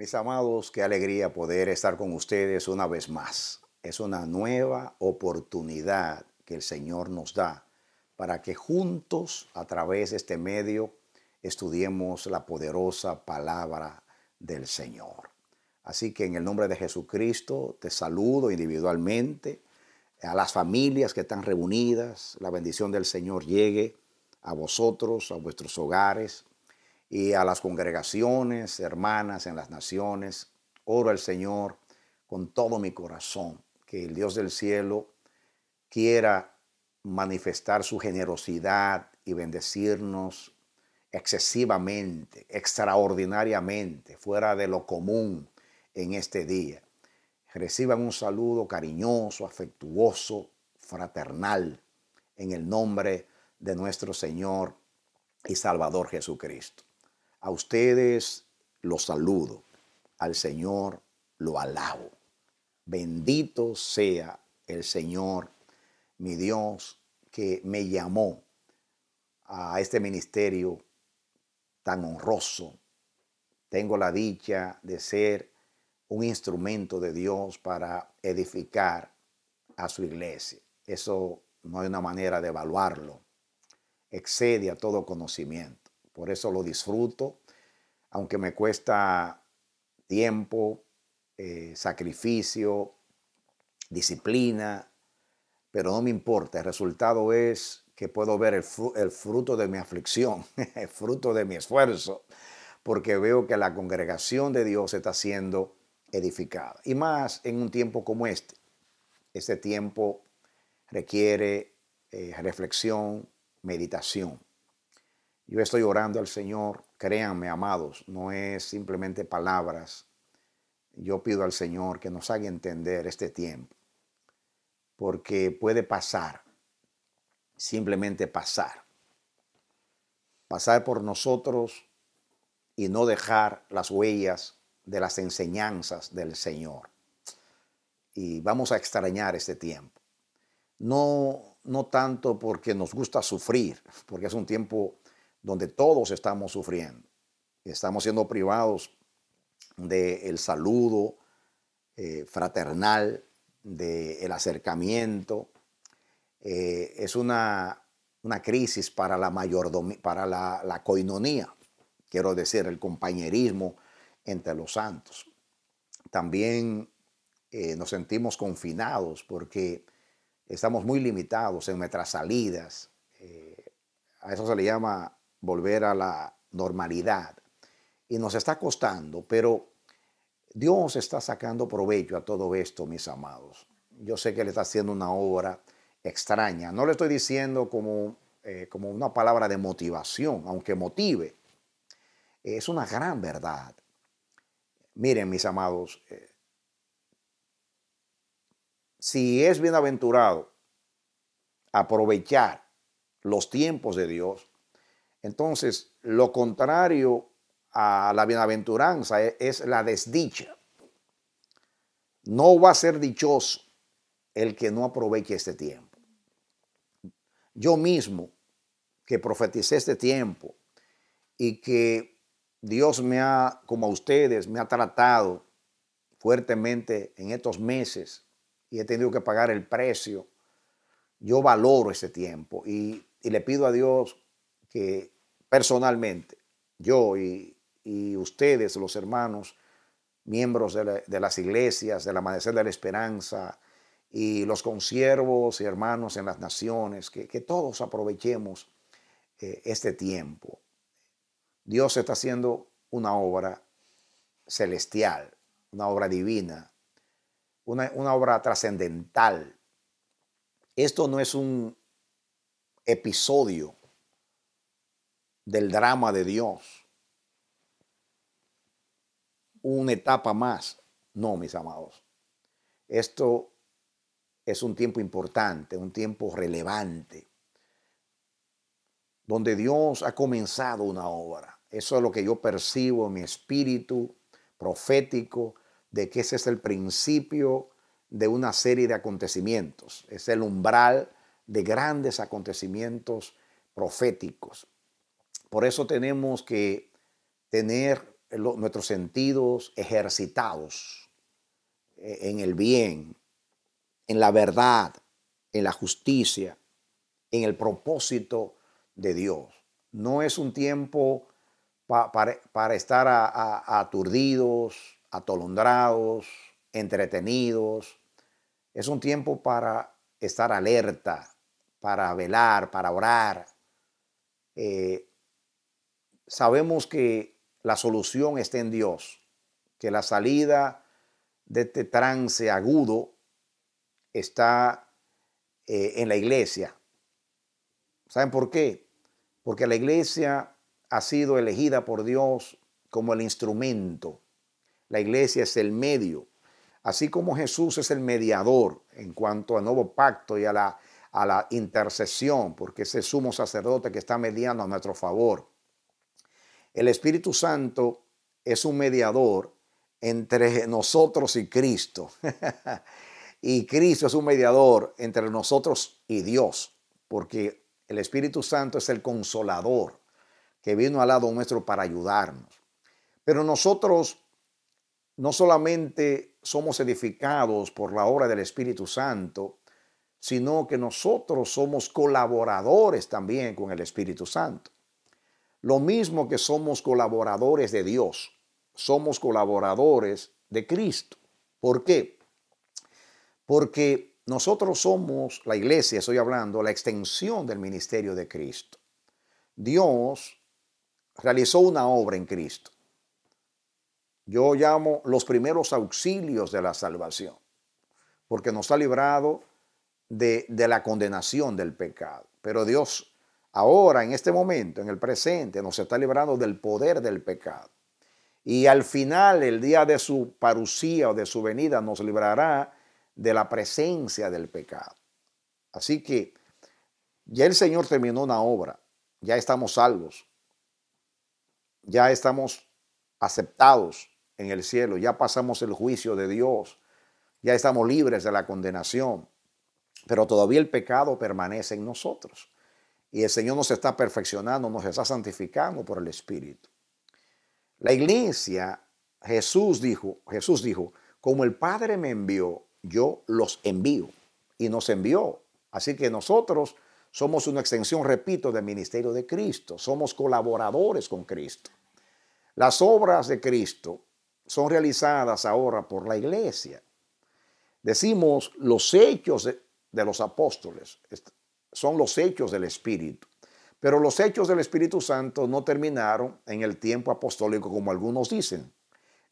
Mis amados, qué alegría poder estar con ustedes una vez más. Es una nueva oportunidad que el Señor nos da para que juntos, a través de este medio, estudiemos la poderosa palabra del Señor. Así que en el nombre de Jesucristo te saludo individualmente, a las familias que están reunidas, la bendición del Señor llegue a vosotros, a vuestros hogares, y a las congregaciones, hermanas en las naciones. Oro al Señor con todo mi corazón, que el Dios del cielo quiera manifestar su generosidad y bendecirnos excesivamente, extraordinariamente, fuera de lo común en este día. Reciban un saludo cariñoso, afectuoso, fraternal, en el nombre de nuestro Señor y Salvador Jesucristo. A ustedes los saludo, al Señor lo alabo. Bendito sea el Señor, mi Dios, que me llamó a este ministerio tan honroso. Tengo la dicha de ser un instrumento de Dios para edificar a su iglesia. Eso no hay una manera de evaluarlo. Excede a todo conocimiento por eso lo disfruto, aunque me cuesta tiempo, eh, sacrificio, disciplina, pero no me importa, el resultado es que puedo ver el, fruto de mi aflicción, el fruto de mi esfuerzo, porque veo que la congregación de Dios está siendo edificada. Y más en un tiempo como este. Este tiempo requiere eh, reflexión, meditación. Yo estoy orando al Señor, créanme, amados, no es simplemente palabras. Yo pido al Señor que nos haga entender este tiempo, porque puede pasar, simplemente pasar. Pasar por nosotros y no dejar las huellas de las enseñanzas del Señor. Y vamos a extrañar este tiempo. No, no tanto porque nos gusta sufrir, porque es un tiempo donde todos estamos sufriendo. Estamos siendo privados del saludo eh, fraternal, del acercamiento. Eh, es una, crisis para la para la, coinonía, quiero decir, el compañerismo entre los santos. También eh, nos sentimos confinados porque estamos muy limitados en nuestras salidas. a eso se le llama volver a la normalidad. Y nos está costando, pero Dios está sacando provecho a todo esto, mis amados. Yo sé que le está haciendo una obra extraña. No le estoy diciendo como, eh, como una palabra de motivación, aunque motive. Es una gran verdad. Miren, mis amados, eh, si es bienaventurado aprovechar los tiempos de Dios, entonces, lo contrario a la bienaventuranza e, es, la desdicha. No va a ser dichoso el que no aproveche este tiempo. Yo mismo, que profeticé este tiempo y que Dios me ha, como a ustedes, me ha tratado fuertemente en estos meses y he tenido que pagar el precio, yo valoro este tiempo y, y le pido a Dios que personalmente yo y, ustedes, los hermanos, miembros de, las iglesias, del Amanecer de la Esperanza, y los consiervos y hermanos en las naciones, que, todos aprovechemos eh, este tiempo. Dios está haciendo una obra celestial, una obra divina, una, una obra trascendental. Esto no es un episodio del drama de Dios. Una etapa más. No, mis amados. Esto es un tiempo importante, un tiempo relevante, donde Dios ha comenzado una obra. Eso es lo que yo percibo en mi espíritu profético, de que ese es el principio de una serie de acontecimientos. Es el umbral de grandes acontecimientos proféticos. Por eso tenemos que tener nuestros sentidos ejercitados e, en el bien, en la verdad, en la justicia, en el propósito de Dios. No es un tiempo para, estar aturdidos, atolondrados, entretenidos. Es un tiempo para estar alerta, para velar, para orar. Eh, sabemos que la solución está en Dios, que la salida de este trance agudo está eh, en la iglesia. ¿Saben por qué? Porque la iglesia ha sido elegida por Dios como el instrumento. La iglesia es el medio. Así como Jesús es el mediador en cuanto al nuevo pacto y a la, a la intercesión, porque es sumo sacerdote que está mediando a nuestro favor. El Espíritu Santo es un mediador entre nosotros y Cristo. y Cristo es un mediador entre nosotros y Dios, porque el Espíritu Santo es el consolador que vino al lado nuestro para ayudarnos. Pero nosotros no solamente somos edificados por la obra del Espíritu Santo, sino que nosotros somos colaboradores también con el Espíritu Santo. Lo mismo que somos colaboradores de Dios, somos colaboradores de Cristo. ¿Por qué? Porque nosotros somos, la iglesia, estoy hablando, la extensión del ministerio de Cristo. Dios realizó una obra en Cristo. Yo llamo los primeros auxilios de la salvación, porque nos ha librado de, de la condenación del pecado. Pero Dios ahora, en este momento, en el presente, nos está librando del poder del pecado. Y al final, el día de su parucía o de su venida, nos librará de la presencia del pecado. Así que ya el Señor terminó una obra, ya estamos salvos, ya estamos aceptados en el cielo, ya pasamos el juicio de Dios, ya estamos libres de la condenación, pero todavía el pecado permanece en nosotros. Y el Señor nos está perfeccionando, nos está santificando por el Espíritu. La iglesia, Jesús dijo, Jesús dijo, como el Padre me envió, yo los envío. Y nos envió. Así que nosotros somos una extensión, repito, del ministerio de Cristo. Somos colaboradores con Cristo. Las obras de Cristo son realizadas ahora por la iglesia. Decimos los hechos de, los apóstoles son los hechos del Espíritu. Pero los hechos del Espíritu Santo no terminaron en el tiempo apostólico como algunos dicen.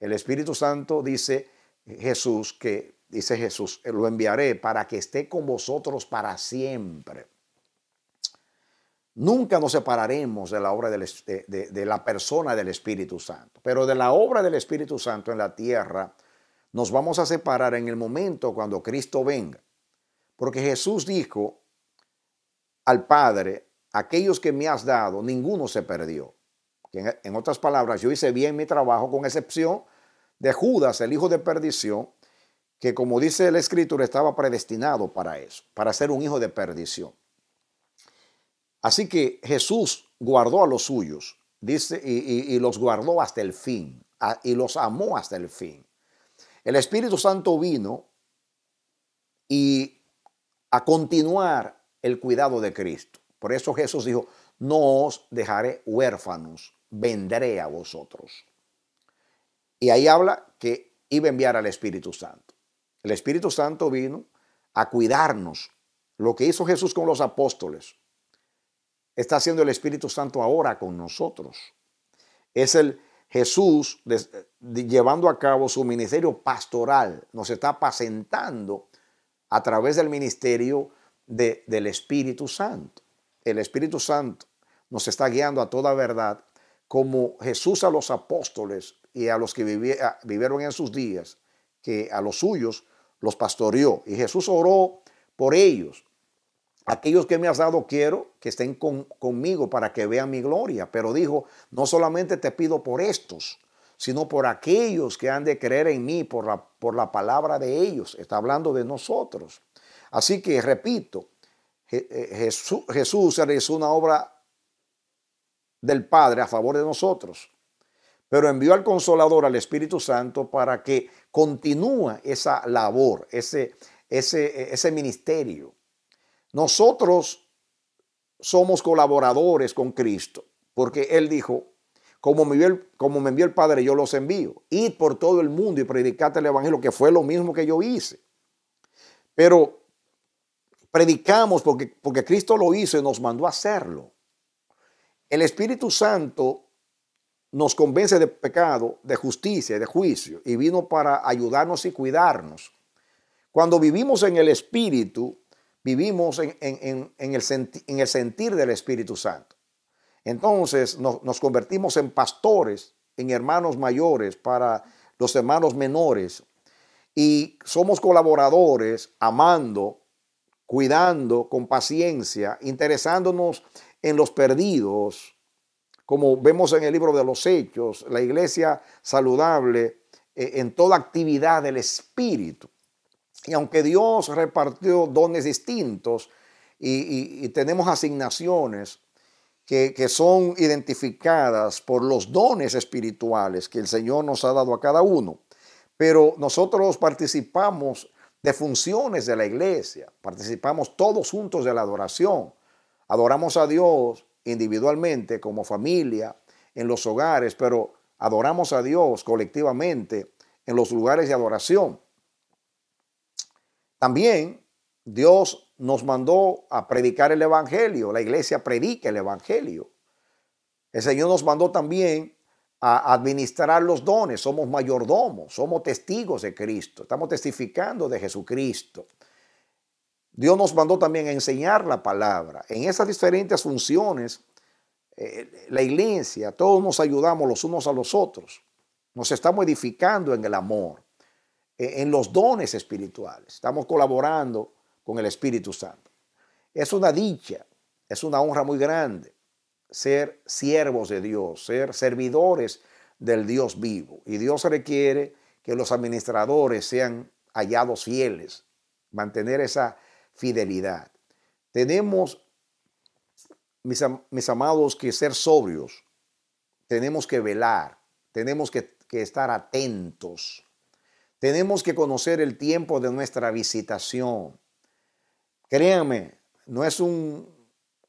El Espíritu Santo dice Jesús que dice Jesús, lo enviaré para que esté con vosotros para siempre. Nunca nos separaremos de la obra de la persona del Espíritu Santo, pero de la obra del Espíritu Santo en la tierra nos vamos a separar en el momento cuando Cristo venga. Porque Jesús dijo, al Padre, aquellos que me has dado, ninguno se perdió. En, otras palabras, yo hice bien mi trabajo con excepción de Judas, el hijo de perdición, que como dice el escritura estaba predestinado para eso, para ser un hijo de perdición. Así que Jesús guardó a los suyos, dice, y, los guardó hasta el fin, y los amó hasta el fin. El Espíritu Santo vino y a continuar el cuidado de Cristo. Por eso Jesús dijo, no os dejaré huérfanos, vendré a vosotros. Y ahí habla que iba a enviar al Espíritu Santo. El Espíritu Santo vino a cuidarnos, lo que hizo Jesús con los apóstoles. Está haciendo el Espíritu Santo ahora con nosotros. Es el Jesús llevando a cabo su ministerio pastoral, nos está apacentando a través del ministerio del Espíritu Santo. El Espíritu Santo nos está guiando a toda verdad, como Jesús a los apóstoles y a los que vivieron en sus días, que a los suyos los pastoreó. Y Jesús oró por ellos. Aquellos que me has dado quiero que estén conmigo para que vean mi gloria. Pero dijo, no solamente te pido por estos, sino por aquellos que han de creer en mí, por la, por la palabra de ellos. Está hablando de nosotros. Así que, repito, eh, Jesús, realizó una obra del Padre a favor de nosotros, pero envió al Consolador, al Espíritu Santo, para que continúe esa labor, ese, ese, ese ministerio. Nosotros somos colaboradores con Cristo, porque Él dijo, como me, envió el, Padre, yo los envío. Id por todo el mundo y predicate el Evangelio, que fue lo mismo que yo hice. Pero Predicamos porque, porque Cristo lo hizo y nos mandó a hacerlo. El Espíritu Santo nos convence de pecado, de justicia, de juicio, y vino para ayudarnos y cuidarnos. Cuando vivimos en el Espíritu, vivimos en, en, en, el, sentir del Espíritu Santo. Entonces nos convertimos en pastores, en hermanos mayores para los hermanos menores, y somos colaboradores amando cuidando con paciencia, interesándonos en los perdidos, como vemos en el libro de los Hechos, la iglesia saludable eh, en toda actividad del Espíritu. Y aunque Dios repartió dones distintos y, tenemos asignaciones que, que son identificadas por los dones espirituales que el Señor nos ha dado a cada uno, pero nosotros participamos de funciones de la iglesia. Participamos todos juntos de la adoración. Adoramos a Dios individualmente, como familia, en los hogares, pero adoramos a Dios colectivamente en los lugares de adoración. También Dios nos mandó a predicar el Evangelio, la iglesia predica el Evangelio. El Señor nos mandó también a administrar los dones, somos mayordomos, somos testigos de Cristo, estamos testificando de Jesucristo. Dios nos mandó también a enseñar la palabra. En esas diferentes funciones, eh, la iglesia, todos nos ayudamos los unos a los otros. Nos estamos edificando en el amor, e, en los dones espirituales. Estamos colaborando con el Espíritu Santo. Es una dicha, es una honra muy grande ser siervos de Dios, ser servidores del Dios vivo. Y Dios requiere que los administradores sean hallados fieles, mantener esa fidelidad. Tenemos, mis, amados, que ser sobrios, tenemos que velar, tenemos que, que estar atentos, tenemos que conocer el tiempo de nuestra visitación. Créanme, no es un,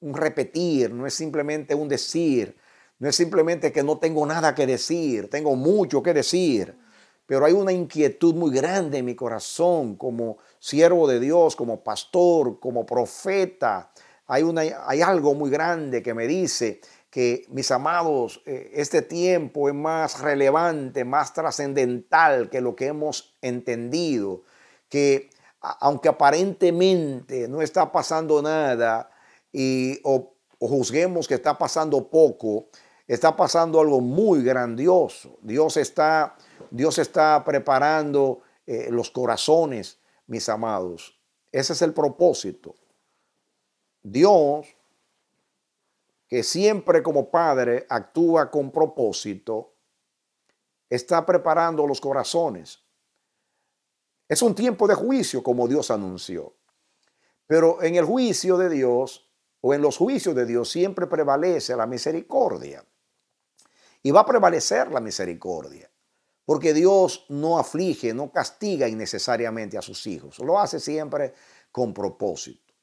un repetir, no es simplemente un decir, no es simplemente que no tengo nada que decir, tengo mucho que decir, pero hay una inquietud muy grande en mi corazón como siervo de Dios, como pastor, como profeta. Hay, una, hay algo muy grande que me dice que, mis amados, eh, este tiempo es más relevante, más trascendental que lo que hemos entendido, que aunque aparentemente no está pasando nada, y o, juzguemos que está pasando poco, está pasando algo muy grandioso. Dios está, Dios está preparando eh, los corazones, mis amados. Ese es el propósito. Dios, que siempre como Padre actúa con propósito, está preparando los corazones. Es un tiempo de juicio, como Dios anunció. Pero en el juicio de Dios o en los juicios de Dios siempre prevalece la misericordia. Y va a prevalecer la misericordia, porque Dios no aflige, no castiga innecesariamente a sus hijos, lo hace siempre con propósito.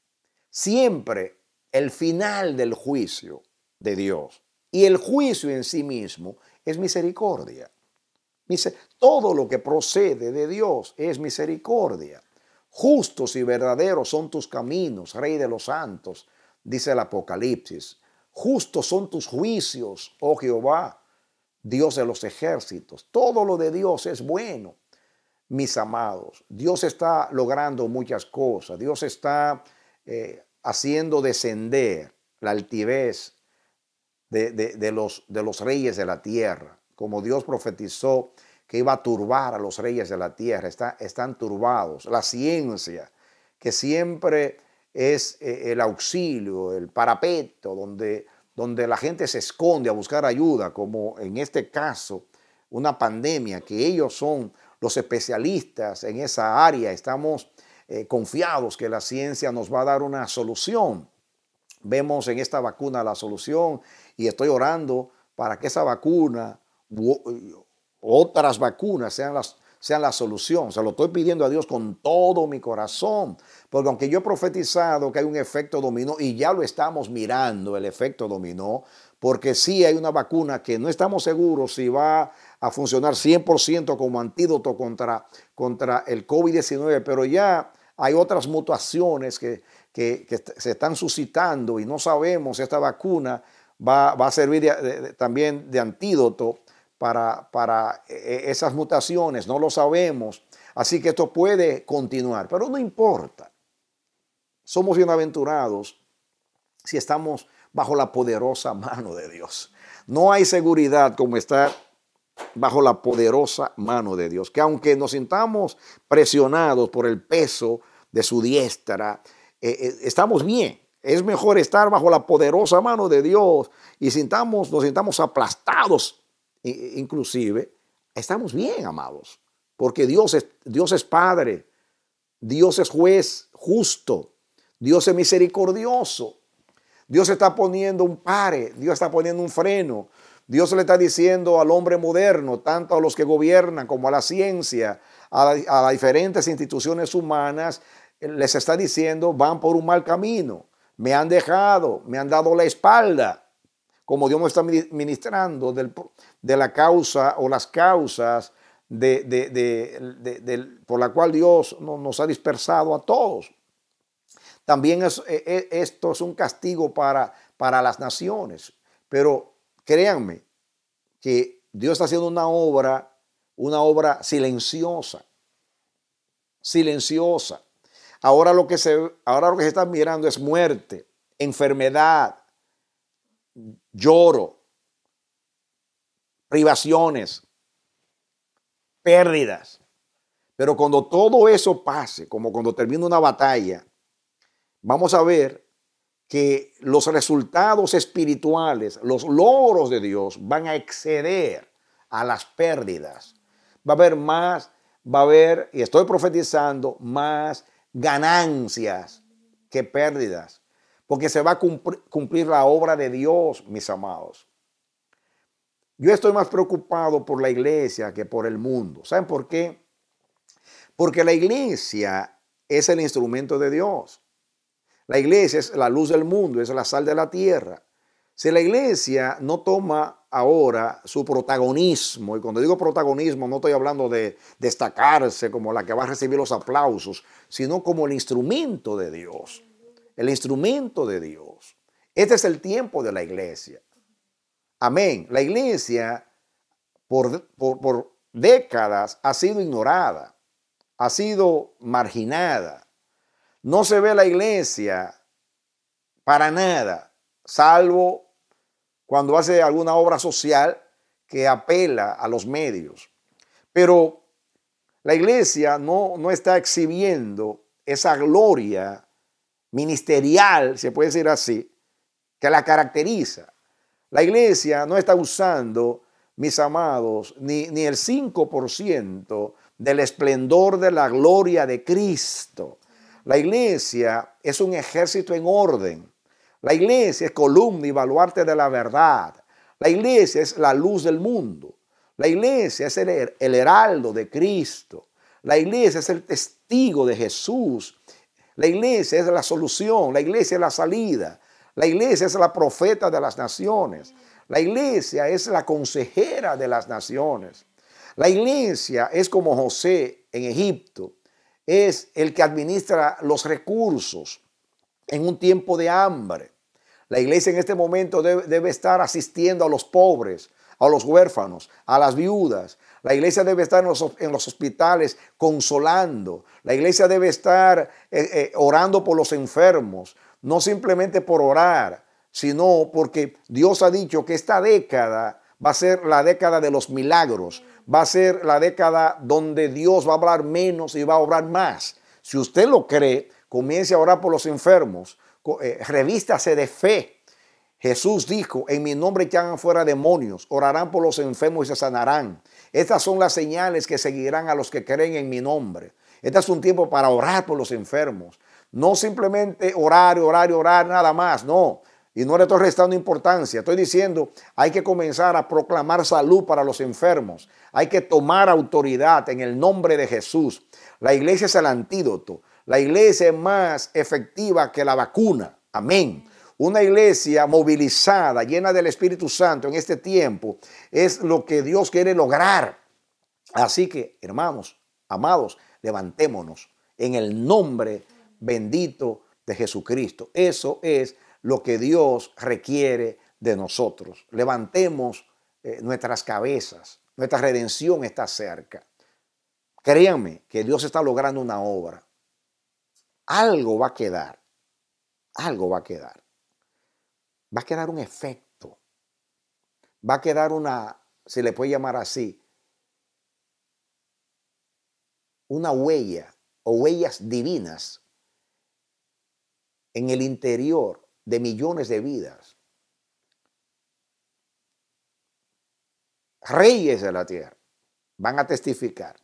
Siempre el final del juicio de Dios y el juicio en sí mismo es misericordia. Todo lo que procede de Dios es misericordia. Justos y verdaderos son tus caminos, Rey de los santos dice el Apocalipsis. Justos son tus juicios, oh Jehová, Dios de los ejércitos. Todo lo de Dios es bueno, mis amados. Dios está logrando muchas cosas. Dios está eh, haciendo descender la altivez de, los, reyes de la tierra. Como Dios profetizó que iba a turbar a los reyes de la tierra, están turbados. La ciencia, que siempre es eh, el auxilio, el parapeto, donde, donde la gente se esconde a buscar ayuda, como en este caso una pandemia, que ellos son los especialistas en esa área, estamos eh, confiados que la ciencia nos va a dar una solución. Vemos en esta vacuna la solución y estoy orando para que esa vacuna u otras vacunas sean las, sean la solución. Se lo estoy pidiendo a Dios con todo mi corazón. Porque aunque yo he profetizado que hay un efecto dominó y ya lo estamos mirando, el efecto dominó, porque sí hay una vacuna que no estamos seguros si va a funcionar 100% como antídoto contra, contra el COVID-19, pero ya hay otras mutaciones que, se están suscitando y no sabemos si esta vacuna va, a servir también de antídoto para, eh, eh, esas mutaciones, no lo sabemos. Así que esto puede continuar, pero no importa. Somos bienaventurados si estamos bajo la poderosa mano de Dios. No hay seguridad como estar bajo la poderosa mano de Dios, que aunque nos sintamos presionados por el peso de su diestra, eh, estamos bien. Es mejor estar bajo la poderosa mano de Dios y sintamos, nos sintamos aplastados inclusive, estamos bien, amados, porque Dios es, Dios es Padre, Dios es juez justo, Dios es misericordioso. Dios está poniendo un pare, Dios está poniendo un freno. Dios le está diciendo al hombre moderno, tanto a los que gobiernan como a la ciencia, a, a las diferentes instituciones humanas, les está diciendo, van por un mal camino, me han dejado, me han dado la espalda como Dios me está ministrando de la causa o las causas por la cual Dios nos ha dispersado a todos. También e, e, esto es un castigo para, para las naciones, pero créanme que Dios está haciendo una obra, una obra silenciosa, silenciosa. Ahora lo que se, ahora lo que se está mirando es muerte, enfermedad, lloro, privaciones, pérdidas. Pero cuando todo eso pase, como cuando termina una batalla, vamos a ver que los resultados espirituales, los logros de Dios van a exceder a las pérdidas. Va a haber más, va a haber, y estoy profetizando, más ganancias que pérdidas porque se va a cumplir la obra de Dios, mis amados. Yo estoy más preocupado por la iglesia que por el mundo. ¿Saben por qué? Porque la iglesia es el instrumento de Dios. La iglesia es la luz del mundo, es la sal de la tierra. Si la iglesia no toma ahora su protagonismo, y cuando digo protagonismo no estoy hablando de destacarse como la que va a recibir los aplausos, sino como el instrumento de Dios el instrumento de Dios. Este es el tiempo de la iglesia. Amén. La iglesia por, décadas ha sido ignorada, ha sido marginada. No se ve la iglesia para nada, salvo cuando hace alguna obra social que apela a los medios. Pero la iglesia no, no está exhibiendo esa gloria ministerial, se puede decir así, que la caracteriza. La iglesia no está usando, mis amados, ni, el 5% del esplendor de la gloria de Cristo. La iglesia es un ejército en orden. La iglesia es columna y baluarte de la verdad. La iglesia es la luz del mundo. La iglesia es el, el heraldo de Cristo. La iglesia es el testigo de Jesús la iglesia es la solución, la iglesia es la salida, la iglesia es la profeta de las naciones, la iglesia es la consejera de las naciones. La iglesia es como José en Egipto, es el que administra los recursos en un tiempo de hambre. La iglesia en este momento debe, estar asistiendo a los pobres, a los huérfanos, a las viudas, la iglesia debe estar en los, hospitales consolando. La iglesia debe estar eh, eh, orando por los enfermos, no simplemente por orar, sino porque Dios ha dicho que esta década va a ser la década de los milagros, va a ser la década donde Dios va a hablar menos y va a obrar más. Si usted lo cree, comience a orar por los enfermos, eh, revístase de fe. Jesús dijo, en mi nombre hagan fuera demonios, orarán por los enfermos y se sanarán. Estas son las señales que seguirán a los que creen en mi nombre. Este es un tiempo para orar por los enfermos. No simplemente orar, orar, orar, nada más, no. Y no le estoy restando importancia. Estoy diciendo, hay que comenzar a proclamar salud para los enfermos. Hay que tomar autoridad en el nombre de Jesús. La iglesia es el antídoto. La iglesia es más efectiva que la vacuna. Amén. Una iglesia movilizada, llena del Espíritu Santo en este tiempo, es lo que Dios quiere lograr. Así que, hermanos, amados, levantémonos en el nombre bendito de Jesucristo. Eso es lo que Dios requiere de nosotros. Levantemos eh, nuestras cabezas. Nuestra redención está cerca. Créanme que Dios está logrando una obra. Algo va a quedar. Algo va a quedar va a quedar un efecto, va a quedar una, se le puede llamar así, una huella o huellas divinas en el interior de millones de vidas. Reyes de la tierra van a testificar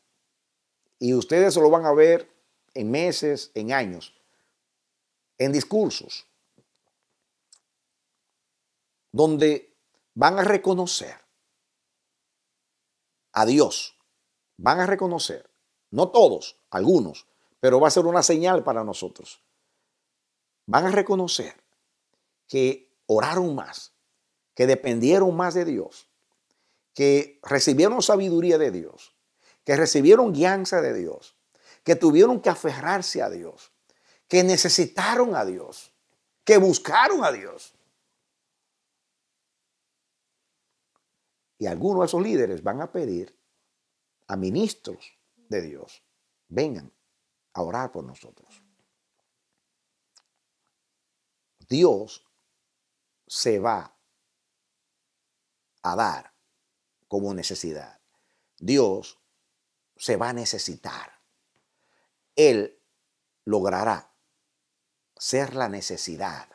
y ustedes lo van a ver en meses, en años, en discursos donde van a reconocer a Dios, van a reconocer, no todos, algunos, pero va a ser una señal para nosotros. Van a reconocer que oraron más, que dependieron más de Dios, que recibieron sabiduría de Dios, que recibieron guianza de Dios, que tuvieron que aferrarse a Dios, que necesitaron a Dios, que buscaron a Dios. Y algunos de esos líderes van a pedir a ministros de Dios, vengan a orar por nosotros. Dios se va a dar como necesidad. Dios se va a necesitar. Él logrará ser la necesidad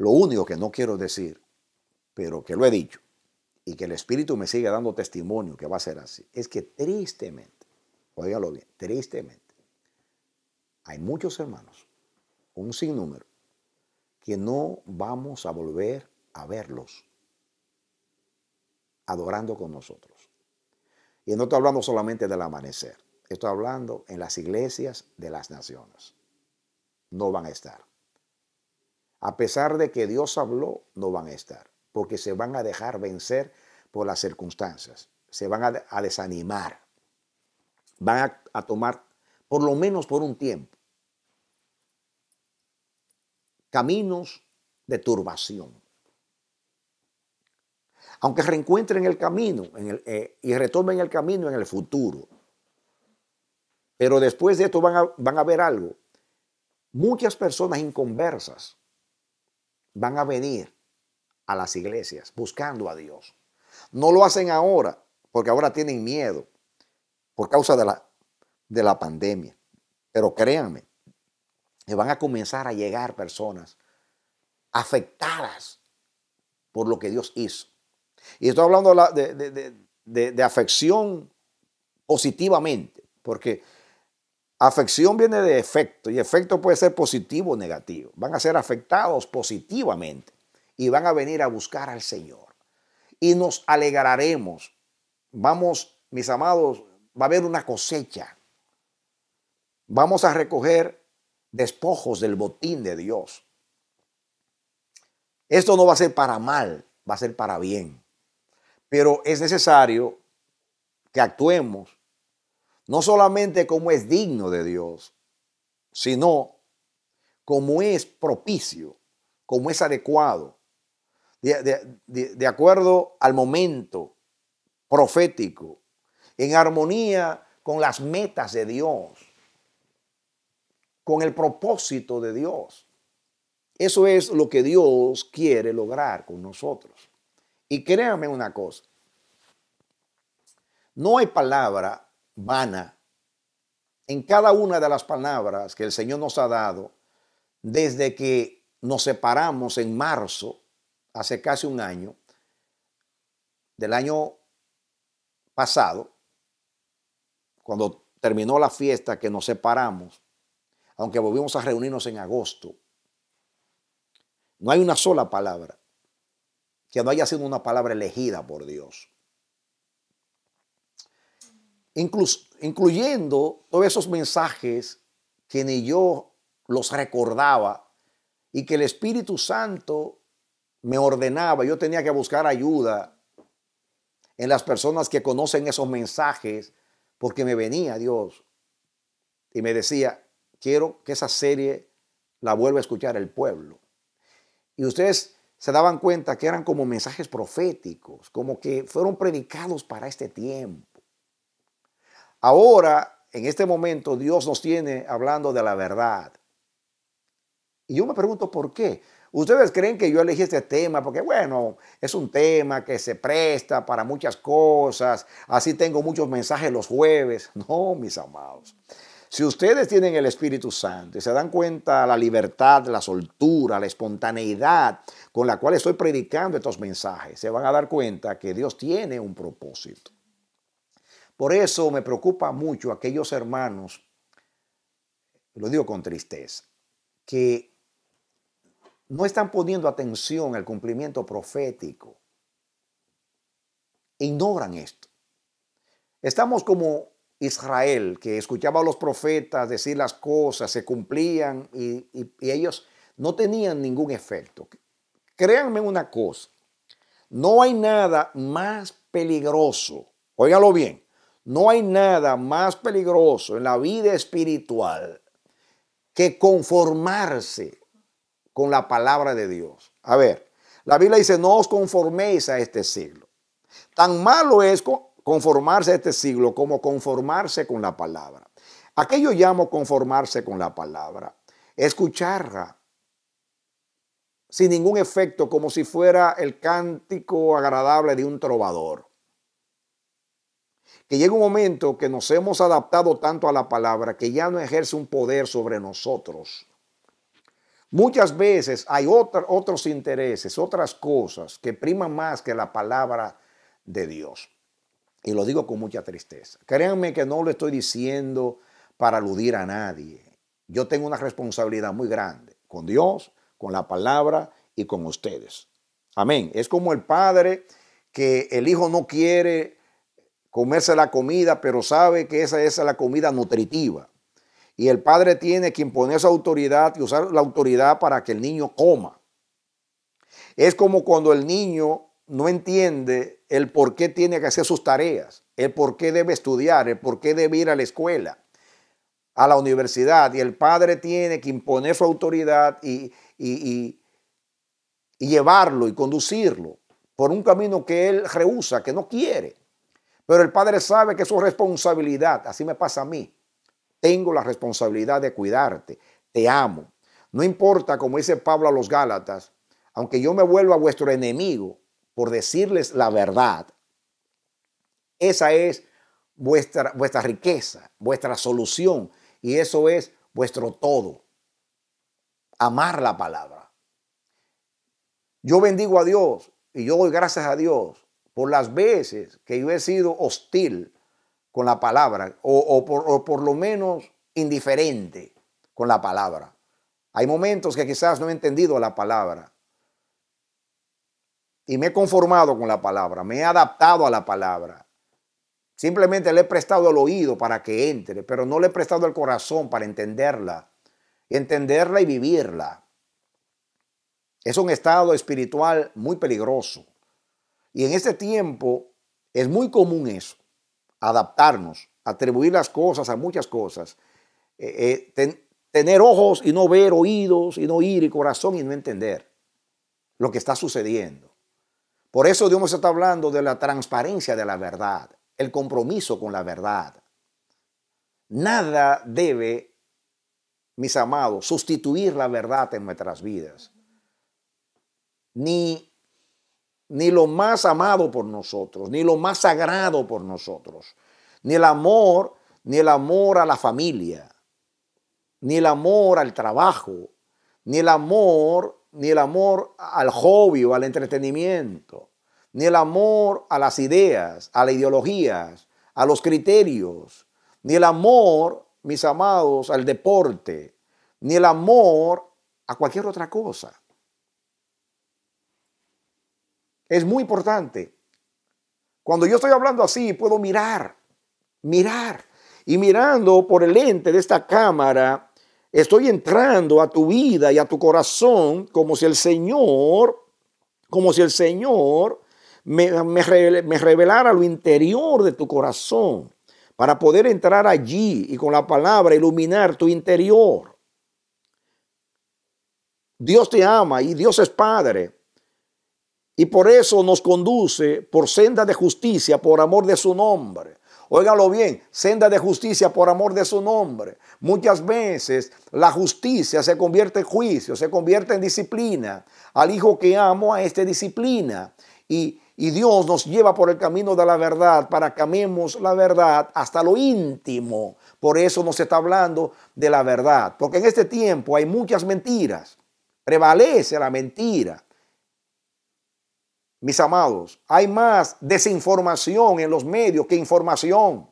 Lo único que no quiero decir, pero que lo he dicho, y que el Espíritu me sigue dando testimonio que va a ser así, es que tristemente, oígalo bien, tristemente, hay muchos hermanos, un sinnúmero, que no vamos a volver a verlos adorando con nosotros. Y no estoy hablando solamente del amanecer, estoy hablando en las iglesias de las naciones. No van a estar. A pesar de que Dios habló, no van a estar, porque se van a dejar vencer por las circunstancias, se van a, desanimar, van a, tomar por lo menos por un tiempo caminos de turbación. Aunque reencuentren el camino eh, y retomen el camino en el futuro. Pero después de esto van a, van a ver algo. Muchas personas inconversas van a venir a las iglesias buscando a Dios. No lo hacen ahora, porque ahora tienen miedo por causa de la, de la pandemia. Pero créanme, que van a comenzar a llegar personas afectadas por lo que Dios hizo. Y estoy hablando de, de afección positivamente, porque Afección viene de efecto y efecto puede ser positivo o negativo. Van a ser afectados positivamente y van a venir a buscar al Señor. Y nos alegraremos. Vamos, mis amados, va a haber una cosecha. Vamos a recoger despojos del botín de Dios. Esto no va a ser para mal, va a ser para bien. Pero es necesario que actuemos no solamente como es digno de Dios, sino como es propicio, como es adecuado, de, acuerdo al momento profético, en armonía con las metas de Dios, con el propósito de Dios. Eso es lo que Dios quiere lograr con nosotros. Y créanme una cosa, no hay palabra vana. En cada una de las palabras que el Señor nos ha dado, desde que nos separamos en marzo, hace casi un año, del año pasado, cuando terminó la fiesta que nos separamos, aunque volvimos a reunirnos en agosto, no hay una sola palabra que no haya sido una palabra elegida por Dios incluso, incluyendo todos esos mensajes que ni yo los recordaba y que el Espíritu Santo me ordenaba. Yo tenía que buscar ayuda en las personas que conocen esos mensajes porque me venía Dios y me decía, quiero que esa serie la vuelva a escuchar el pueblo. Y ustedes se daban cuenta que eran como mensajes proféticos, como que fueron predicados para este tiempo. Ahora, en este momento, Dios nos tiene hablando de la verdad. Y yo me pregunto por qué. Ustedes creen que yo elegí este tema porque, bueno, es un tema que se presta para muchas cosas. Así tengo muchos mensajes los jueves. No, mis amados. Si ustedes tienen el Espíritu Santo y se dan cuenta la libertad, la soltura, la espontaneidad con la cual estoy predicando estos mensajes, se van a dar cuenta que Dios tiene un propósito. Por eso me preocupa mucho aquellos hermanos, lo digo con tristeza, que no están poniendo atención al cumplimiento profético. Ignoran esto. Estamos como Israel, que escuchaba a los profetas decir las cosas, se cumplían y, ellos no tenían ningún efecto. Créanme una cosa, no hay nada más peligroso, óigalo bien, no hay nada más peligroso en la vida espiritual que conformarse con la palabra de Dios. A ver, la Biblia dice, no os conforméis a este siglo. Tan malo es conformarse a este siglo como conformarse con la palabra. Aquello llamo conformarse con la palabra? Escucharla sin ningún efecto, como si fuera el cántico agradable de un trovador que llega un momento que nos hemos adaptado tanto a la palabra que ya no ejerce un poder sobre nosotros. Muchas veces hay otros intereses, otras cosas que priman más que la palabra de Dios. Y lo digo con mucha tristeza. Créanme que no lo estoy diciendo para aludir a nadie. Yo tengo una responsabilidad muy grande con Dios, con la palabra y con ustedes. Amén. Es como el padre que el hijo no quiere comerse la comida, pero sabe que esa, es la comida nutritiva. Y el padre tiene que imponer su autoridad y usar la autoridad para que el niño coma. Es como cuando el niño no entiende el por qué tiene que hacer sus tareas, el por qué debe estudiar, el por qué debe ir a la escuela, a la universidad. Y el padre tiene que imponer su autoridad y, y llevarlo y conducirlo por un camino que él rehúsa, que no quiere. Pero el padre sabe que es su responsabilidad. Así me pasa a mí. Tengo la responsabilidad de cuidarte. Te amo. No importa, como dice Pablo a los Gálatas, aunque yo me vuelva vuestro enemigo por decirles la verdad. Esa es vuestra, vuestra riqueza, vuestra solución. Y eso es vuestro todo. Amar la palabra. Yo bendigo a Dios y yo doy gracias a Dios por las veces que yo he sido hostil con la palabra, o, por lo menos indiferente con la palabra. Hay momentos que quizás no he entendido la palabra. Y me he conformado con la palabra, me he adaptado a la palabra. Simplemente le he prestado el oído para que entre, pero no le he prestado el corazón para entenderla, entenderla y vivirla. Es un estado espiritual muy peligroso. Y en este tiempo es muy común eso, adaptarnos, atribuir las cosas a muchas cosas, eh, eh, tener ojos y no ver, oídos y no oír y corazón y no entender lo que está sucediendo. Por eso Dios nos está hablando de la transparencia de la verdad, el compromiso con la verdad. Nada debe, mis amados, sustituir la verdad en nuestras vidas, ni ni lo más amado por nosotros, ni lo más sagrado por nosotros, ni el amor, ni el amor a la familia, ni el amor al trabajo, ni el amor, ni el amor al hobby o al entretenimiento, ni el amor a las ideas, a las ideologías, a los criterios, ni el amor, mis amados, al deporte, ni el amor a cualquier otra cosa. Es muy importante. Cuando yo estoy hablando así, puedo mirar, mirar. Y mirando por el lente de esta cámara, estoy entrando a tu vida y a tu corazón como si el Señor, como si el Señor me, me revelara lo interior de tu corazón para poder entrar allí y con la palabra iluminar tu interior. Dios te ama y Dios es Padre. Y por eso nos conduce por senda de justicia, por amor de su nombre. Óigalo bien, senda de justicia por amor de su nombre. Muchas veces la justicia se convierte en juicio, se convierte en disciplina. Al hijo que amo, a esta disciplina. Y, y Dios nos lleva por el camino de la verdad para que amemos la verdad hasta lo íntimo. Por eso nos está hablando de la verdad. Porque en este tiempo hay muchas mentiras. Prevalece la mentira. Mis amados, hay más desinformación en los medios que información.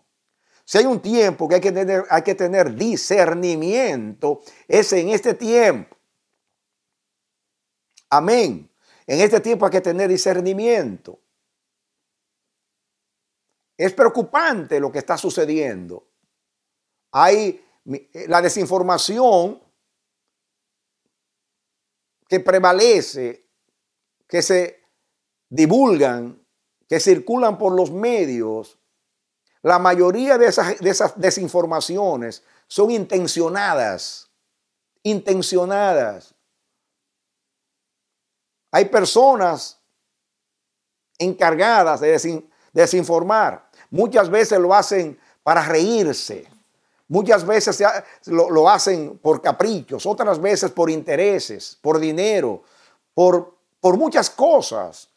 Si hay un tiempo que hay que tener, hay que tener discernimiento, es en este tiempo. Amén. En este tiempo hay que tener discernimiento. Es preocupante lo que está sucediendo. Hay eh, la desinformación que prevalece, que se divulgan, que circulan por los medios, la mayoría de esas, esas desinformaciones son intencionadas, intencionadas. Hay personas encargadas de desinformar. Muchas veces lo hacen para reírse. Muchas veces lo, hacen por caprichos, otras veces por intereses, por dinero, por, por muchas cosas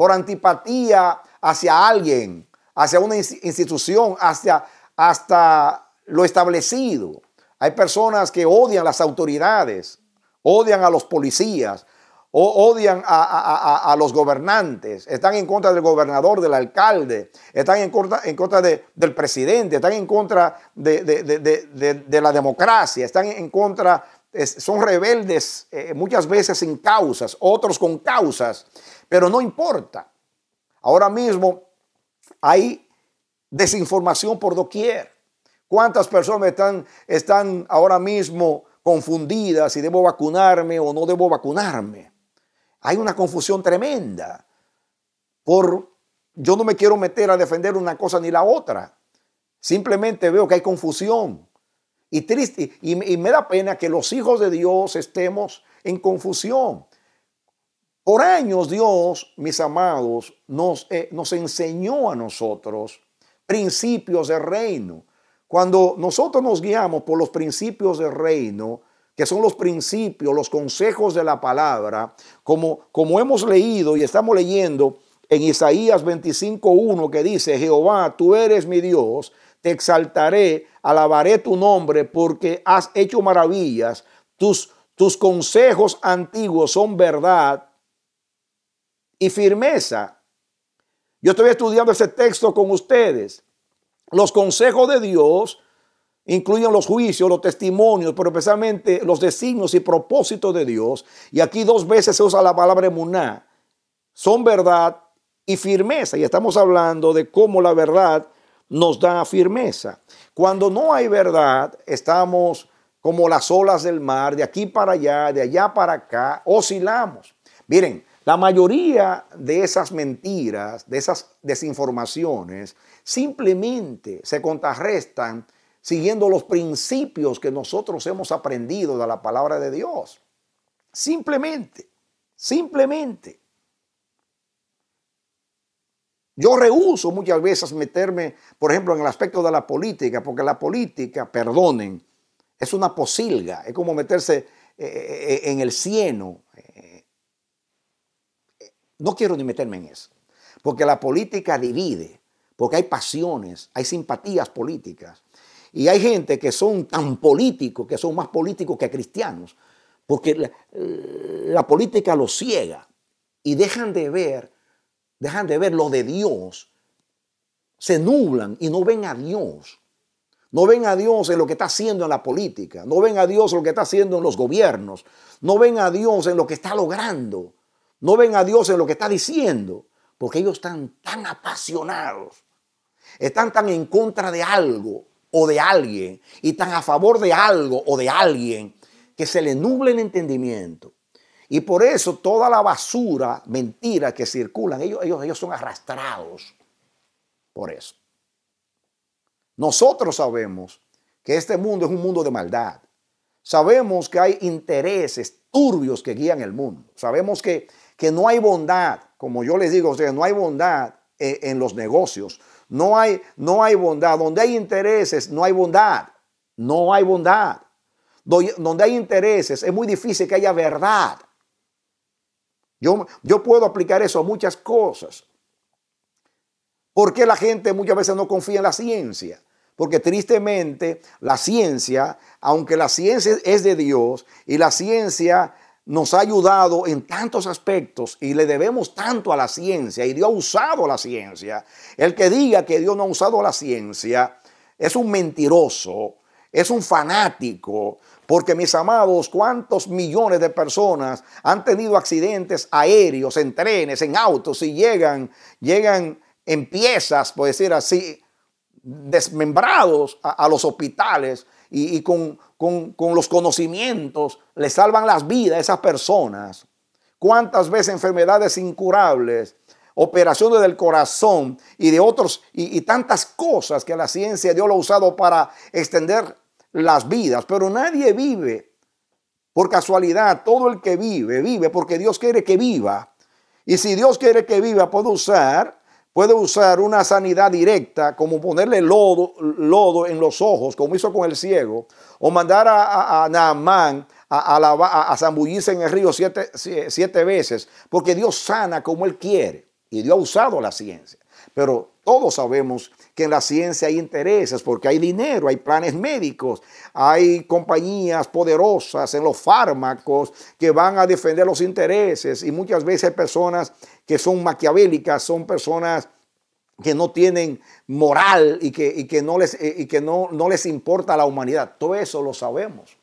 por antipatía hacia alguien, hacia una institución, hacia, hasta lo establecido. Hay personas que odian las autoridades, odian a los policías, odian a, los gobernantes, están en contra del gobernador, del alcalde, están en contra, en contra del presidente, están en contra de, la democracia, están en contra, son rebeldes eh, muchas veces sin causas, otros con causas. Pero no importa. Ahora mismo hay desinformación por doquier. ¿Cuántas personas están, están ahora mismo confundidas si debo vacunarme o no debo vacunarme? Hay una confusión tremenda. Por yo no me quiero meter a defender una cosa ni la otra. Simplemente veo que hay confusión. Y triste, y, y me da pena que los hijos de Dios estemos en confusión. Por años Dios, mis amados, nos, eh, nos enseñó a nosotros principios del reino. Cuando nosotros nos guiamos por los principios del reino, que son los principios, los consejos de la palabra, como, como hemos leído y estamos leyendo en Isaías 25.1 que dice, Jehová, tú eres mi Dios, te exaltaré, alabaré tu nombre porque has hecho maravillas, tus, tus consejos antiguos son verdad y firmeza. Yo estoy estudiando ese texto con ustedes. Los consejos de Dios incluyen los juicios, los testimonios, pero especialmente los designios y propósitos de Dios. Y aquí dos veces se usa la palabra emuná. Son verdad y firmeza. Y estamos hablando de cómo la verdad nos da firmeza. Cuando no hay verdad, estamos como las olas del mar, de aquí para allá, de allá para acá, oscilamos. Miren, la mayoría de esas mentiras, de esas desinformaciones, simplemente se contrarrestan siguiendo los principios que nosotros hemos aprendido de la palabra de Dios. Simplemente, simplemente. Yo rehuso muchas veces meterme, por ejemplo, en el aspecto de la política, porque la política, perdonen, es una posilga, es como meterse eh, eh, eh, en el cieno, no quiero ni meterme en eso, porque la política divide, porque hay pasiones, hay simpatías políticas, y hay gente que son tan políticos, que son más políticos que cristianos, porque eh, la, política los ciega y dejan de ver, dejan de ver lo de Dios, se nublan y no ven a Dios. No ven a Dios en lo que está haciendo en la política, no ven a Dios en lo que está haciendo en los gobiernos, no ven a Dios en lo que está logrando. No ven a Dios en lo que está diciendo, porque ellos están tan apasionados, están tan en contra de algo o de alguien, y tan a favor de algo o de alguien, que se le nuble el entendimiento. Y por eso toda la basura, mentira que circulan, ellos, ellos, ellos son arrastrados por eso. Nosotros sabemos que este mundo es un mundo de maldad. Sabemos que hay intereses turbios que guían el mundo. Sabemos que, que no hay bondad, como yo les digo que no hay bondad e, en los negocios, no hay, no hay bondad. Donde hay intereses, no hay bondad, no hay bondad. Donde hay intereses, es muy difícil que haya verdad. Yo, yo puedo aplicar eso a muchas cosas. ¿Por qué la gente muchas veces no confía en la ciencia? Porque tristemente la ciencia, aunque la ciencia es de Dios y la ciencia nos ha ayudado en tantos aspectos y le debemos tanto a la ciencia y Dios ha usado la ciencia, el que diga que Dios no ha usado la ciencia es un mentiroso, es un fanático, porque mis amados, cuántos millones de personas han tenido accidentes aéreos, en trenes, en autos, y llegan, llegan en piezas, por decir así, desmembrados a, los hospitales y, con, con, los conocimientos le salvan las vidas a esas personas. ¿Cuántas veces enfermedades incurables operaciones del corazón y de otros y, y, tantas cosas que la ciencia Dios lo ha usado para extender las vidas, pero nadie vive por casualidad, todo el que vive, vive porque Dios quiere que viva. Y si Dios quiere que viva, puede usar puede usar una sanidad directa, como ponerle lodo, lodo en los ojos, como hizo con el ciego, o mandar a, a, Naamán a, zambullirse en el río siete, siete veces, porque Dios sana como Él quiere, y Dios ha usado la ciencia. Pero todos sabemos en la ciencia hay intereses, porque hay dinero, hay planes médicos, hay compañías poderosas en los fármacos que van a defender los intereses y muchas veces personas que son maquiavélicas, son personas que no tienen moral y que, que, no, les, y que no, no les importa la humanidad. Todo eso lo sabemos.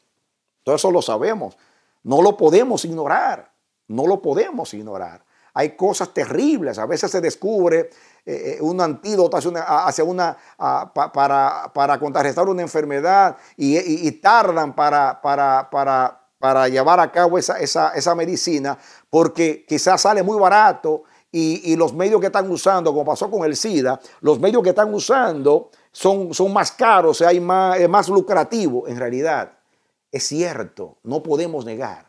Todo eso lo sabemos. No lo podemos ignorar. No lo podemos ignorar. Hay cosas terribles. A veces se descubre eh, eh, un antídoto hacia una, para, contrarrestar una enfermedad y, tardan para, para, llevar a cabo esa, esa, medicina porque quizás sale muy barato y, los medios que están usando, como pasó con el SIDA, los medios que están usando son, son más caros, o hay más, es más lucrativo en realidad. Es cierto, no podemos negar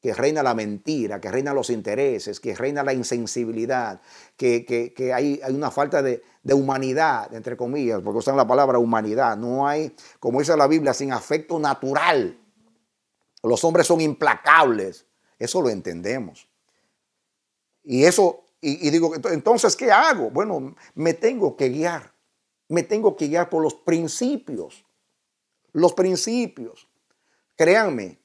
que reina la mentira, que reina los intereses, que reina la insensibilidad, que, hay, hay, una falta de, humanidad, entre comillas, porque usan la palabra humanidad. No hay, como dice la Biblia, sin afecto natural. Los hombres son implacables. Eso lo entendemos. Y eso, y, y digo, entonces, ¿qué hago? Bueno, me tengo que guiar. Me tengo que guiar por los principios. Los principios. Créanme,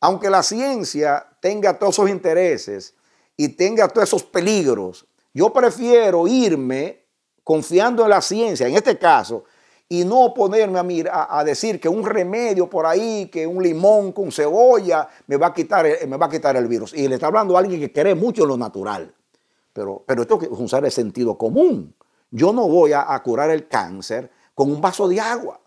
aunque la ciencia tenga todos esos intereses y tenga todos esos peligros, yo prefiero irme confiando en la ciencia, en este caso, y no ponerme a, a, decir que un remedio por ahí, que un limón con cebolla me va a quitar el, me va a quitar el virus. Y le está hablando a alguien que cree mucho en lo natural. Pero, pero esto es usar el sentido común. Yo no voy a, a curar el cáncer con un vaso de agua.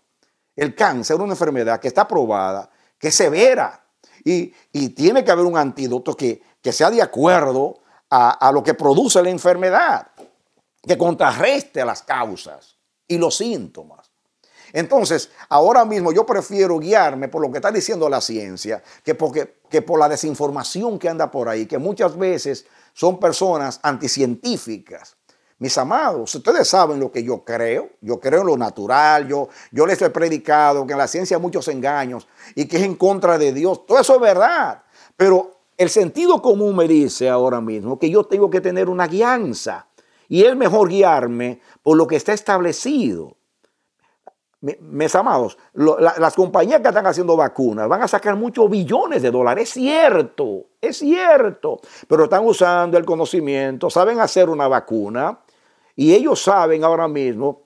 El cáncer es una enfermedad que está probada, que es severa, y, tiene que haber un antídoto que, sea de acuerdo a, lo que produce la enfermedad, que contrarreste las causas y los síntomas. Entonces, ahora mismo yo prefiero guiarme por lo que está diciendo la ciencia que, porque, que por la desinformación que anda por ahí, que muchas veces son personas anticientíficas mis amados, ustedes saben lo que yo creo. Yo creo en lo natural. Yo, yo les he predicado que en la ciencia hay muchos engaños y que es en contra de Dios. Todo eso es verdad. Pero el sentido común me dice ahora mismo que yo tengo que tener una guianza. Y es mejor guiarme por lo que está establecido. Mis amados, las compañías que están haciendo vacunas van a sacar muchos billones de dólares. Es cierto, es cierto. Pero están usando el conocimiento, saben hacer una vacuna y ellos saben ahora mismo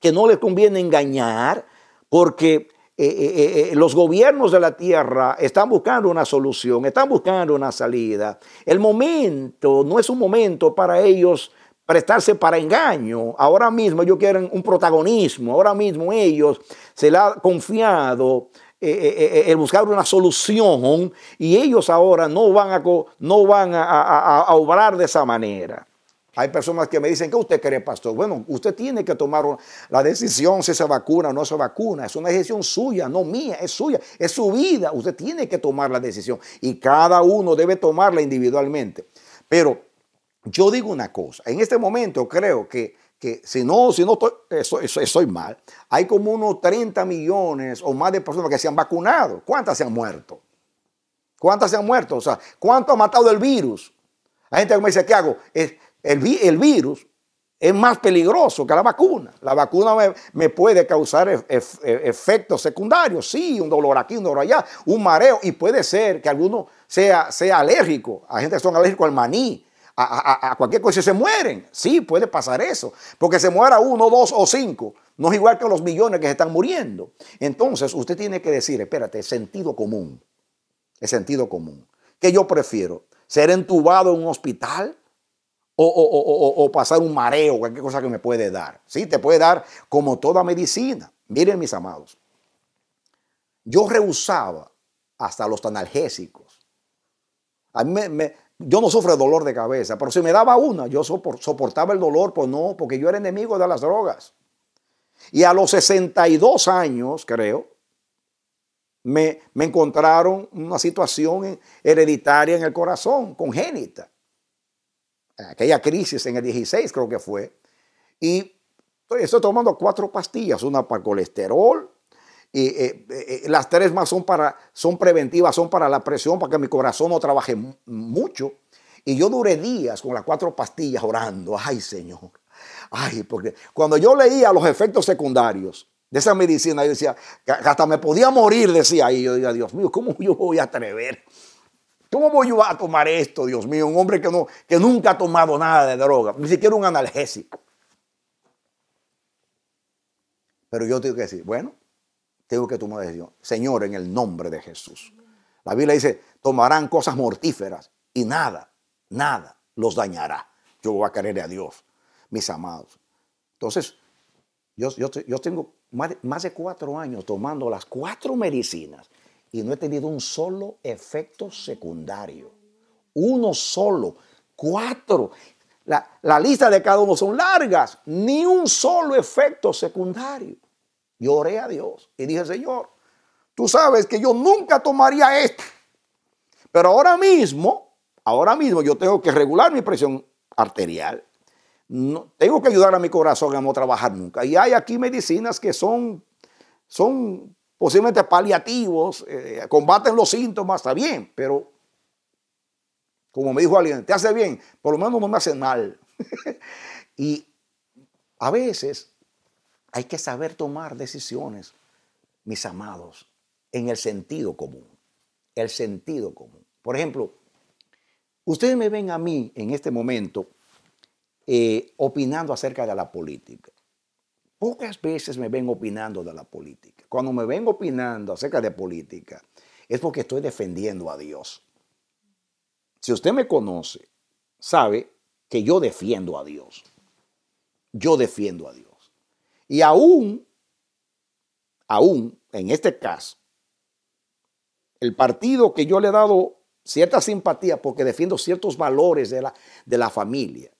que no les conviene engañar porque eh, eh, eh, los gobiernos de la tierra están buscando una solución, están buscando una salida. El momento no es un momento para ellos prestarse para engaño. Ahora mismo ellos quieren un protagonismo, ahora mismo ellos se les ha confiado el buscar una solución y ellos ahora no van a, no van a obrar de esa manera. Hay personas que me dicen, ¿qué usted cree, pastor? Bueno, usted tiene que tomar la decisión si se vacuna o no se vacuna. Es una decisión suya, no mía, es suya, es su vida. Usted tiene que tomar la decisión y cada uno debe tomarla individualmente. Pero yo digo una cosa, en este momento creo que, que si no, si no estoy, estoy, mal, hay como unos 30 millones o más de personas que se han vacunado. ¿Cuántas se han muerto? ¿Cuántas se han muerto? O sea, ¿cuánto ha matado el virus? La gente me dice, ¿qué hago? Es, el, virus es más peligroso que la vacuna. La vacuna me, puede causar efectos secundarios, sí, un dolor aquí, un dolor allá, un mareo, y puede ser que alguno sea, sea alérgico. Hay gente que son alérgico al maní, a, cualquier cosa y se mueren. Sí, puede pasar eso, porque se muera uno, dos o cinco. No es igual que los millones que se están muriendo. Entonces, usted tiene que decir, espérate, sentido común, el sentido común. ¿Qué yo prefiero? ¿Ser entubado en un hospital? o, pasar un mareo, cualquier cosa que me puede dar. Sí, te puede dar como toda medicina. Miren, mis amados, yo rehusaba hasta los analgésicos. yo no sufro dolor de cabeza, pero si me daba una, yo soportaba el dolor, pues no, porque yo era enemigo de las drogas. Y a los 62 años, creo, me encontraron una situación hereditaria en el corazón, congénita aquella crisis en el 16 creo que fue, y estoy tomando cuatro pastillas, una para colesterol, y eh, eh, eh, las tres más son, para, son preventivas, son para la presión, para que mi corazón no trabaje mucho. Y yo duré días con las cuatro pastillas orando, ay Señor, ay, porque cuando yo leía los efectos secundarios de esa medicina, yo decía, hasta me podía morir, decía, y yo digo Dios mío, ¿cómo yo voy a atrever ¿Cómo voy yo a tomar esto, Dios mío? Un hombre que, no, que nunca ha tomado nada de droga, ni siquiera un analgésico. Pero yo tengo que decir, bueno, tengo que tomar decisión. Señor, en el nombre de Jesús. La Biblia dice, tomarán cosas mortíferas y nada, nada los dañará. Yo voy a querer a Dios, mis amados. Entonces, yo, yo, tengo más de cuatro años tomando las cuatro medicinas y no he tenido un solo efecto secundario. Uno solo, cuatro. La, la lista de cada uno son largas, ni un solo efecto secundario. Lloré oré a Dios y dije, Señor, tú sabes que yo nunca tomaría esto. Pero ahora mismo, ahora mismo yo tengo que regular mi presión arterial. No, tengo que ayudar a mi corazón a no trabajar nunca. Y hay aquí medicinas que son, son posiblemente paliativos, eh, combaten los síntomas, está bien, pero como me dijo alguien, te hace bien, por lo menos no me hace mal. y a veces hay que saber tomar decisiones, mis amados, en el sentido común. El sentido común. Por ejemplo, ustedes me ven a mí en este momento eh, opinando acerca de la política. Pocas veces me ven opinando de la política. Cuando me vengo opinando acerca de política, es porque estoy defendiendo a Dios. Si usted me conoce, sabe que yo defiendo a Dios. Yo defiendo a Dios. Y aún, aún en este caso, el partido que yo le he dado cierta simpatía porque defiendo ciertos valores de la, de la familia,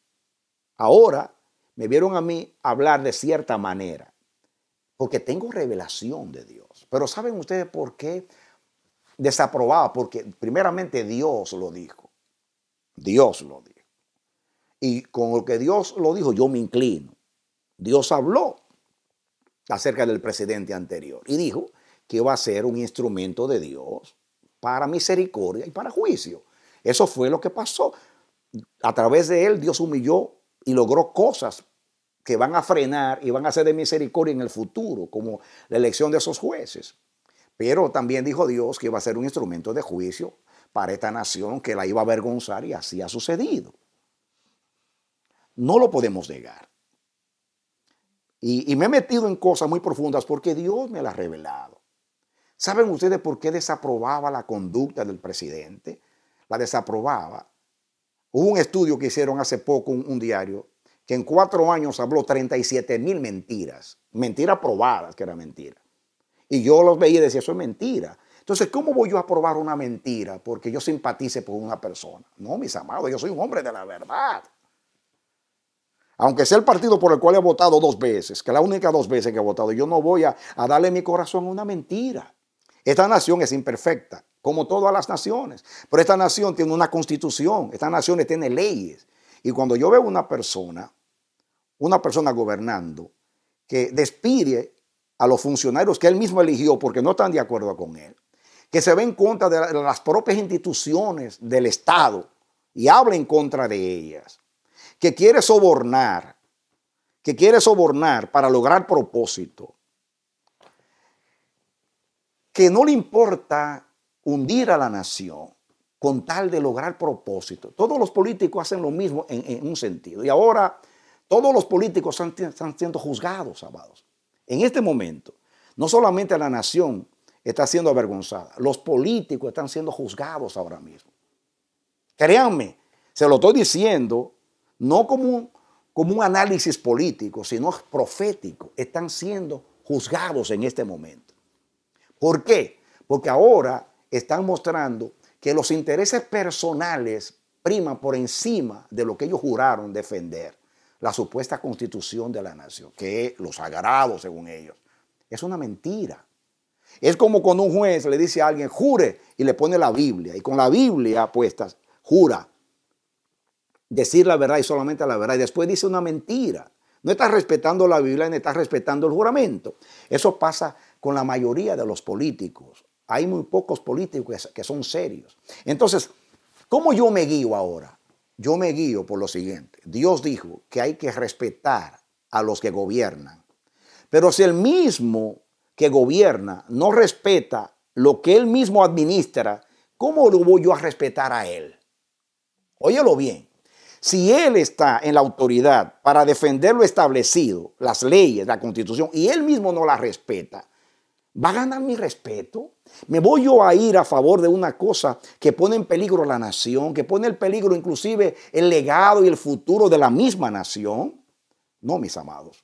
ahora me vieron a mí hablar de cierta manera, porque tengo revelación de Dios. Pero ¿saben ustedes por qué desaprobaba? Porque primeramente Dios lo dijo. Dios lo dijo. Y con lo que Dios lo dijo, yo me inclino. Dios habló acerca del presidente anterior y dijo que iba a ser un instrumento de Dios para misericordia y para juicio. Eso fue lo que pasó. A través de él Dios humilló y logró cosas que van a frenar y van a ser de misericordia en el futuro, como la elección de esos jueces. Pero también dijo Dios que iba a ser un instrumento de juicio para esta nación que la iba a avergonzar y así ha sucedido. No lo podemos negar. Y, me he metido en cosas muy profundas porque Dios me las ha revelado. ¿Saben ustedes por qué desaprobaba la conducta del presidente? La desaprobaba Hubo un estudio que hicieron hace poco, un, diario, que en cuatro años habló 37 mil mentiras, mentiras probadas que era mentira. Y yo los veía y decía, eso es mentira. Entonces, ¿cómo voy yo a probar una mentira porque yo simpatice por una persona? No, mis amados, yo soy un hombre de la verdad. Aunque sea el partido por el cual he votado dos veces, que es la única dos veces que he votado, yo no voy a, a darle mi corazón a una mentira. Esta nación es imperfecta como todas las naciones. Pero esta nación tiene una constitución, esta nación tiene leyes. Y cuando yo veo una persona, una persona gobernando, que despide a los funcionarios que él mismo eligió porque no están de acuerdo con él, que se ve en contra de las propias instituciones del Estado y habla en contra de ellas, que quiere sobornar, que quiere sobornar para lograr propósito, que no le importa hundir a la nación con tal de lograr propósito. Todos los políticos hacen lo mismo en, un sentido. Y ahora todos los políticos están, siendo juzgados, amados. En este momento, no solamente la nación está siendo avergonzada, los políticos están siendo juzgados ahora mismo. Créanme, se lo estoy diciendo no como como un análisis político, sino profético. Están siendo juzgados en este momento. ¿Por qué? Porque ahora están mostrando que los intereses personales priman por encima de lo que ellos juraron defender, la supuesta constitución de la nación, que es lo sagrado según ellos. Es una mentira. Es como cuando un juez le dice a alguien, jure, y le pone la Biblia, y con la Biblia puesta, jura decir la verdad y solamente la verdad, y después dice una mentira. No estás respetando la Biblia ni estás respetando el juramento. Eso pasa con la mayoría de los políticos. Hay muy pocos políticos que son serios. Entonces, ¿cómo yo me guío ahora? Yo me guío por lo siguiente. Dios dijo que hay que respetar a los que gobiernan. Pero si el mismo que gobierna no respeta lo que él mismo administra, ¿cómo lo voy yo a respetar a él? Óyelo bien. Si él está en la autoridad para defender lo establecido, las leyes, la constitución, y él mismo no la respeta, ¿Va a ganar mi respeto? ¿Me voy yo a ir a favor de una cosa que pone en peligro la nación, que pone en peligro inclusive el legado y el futuro de la misma nación? No, mis amados.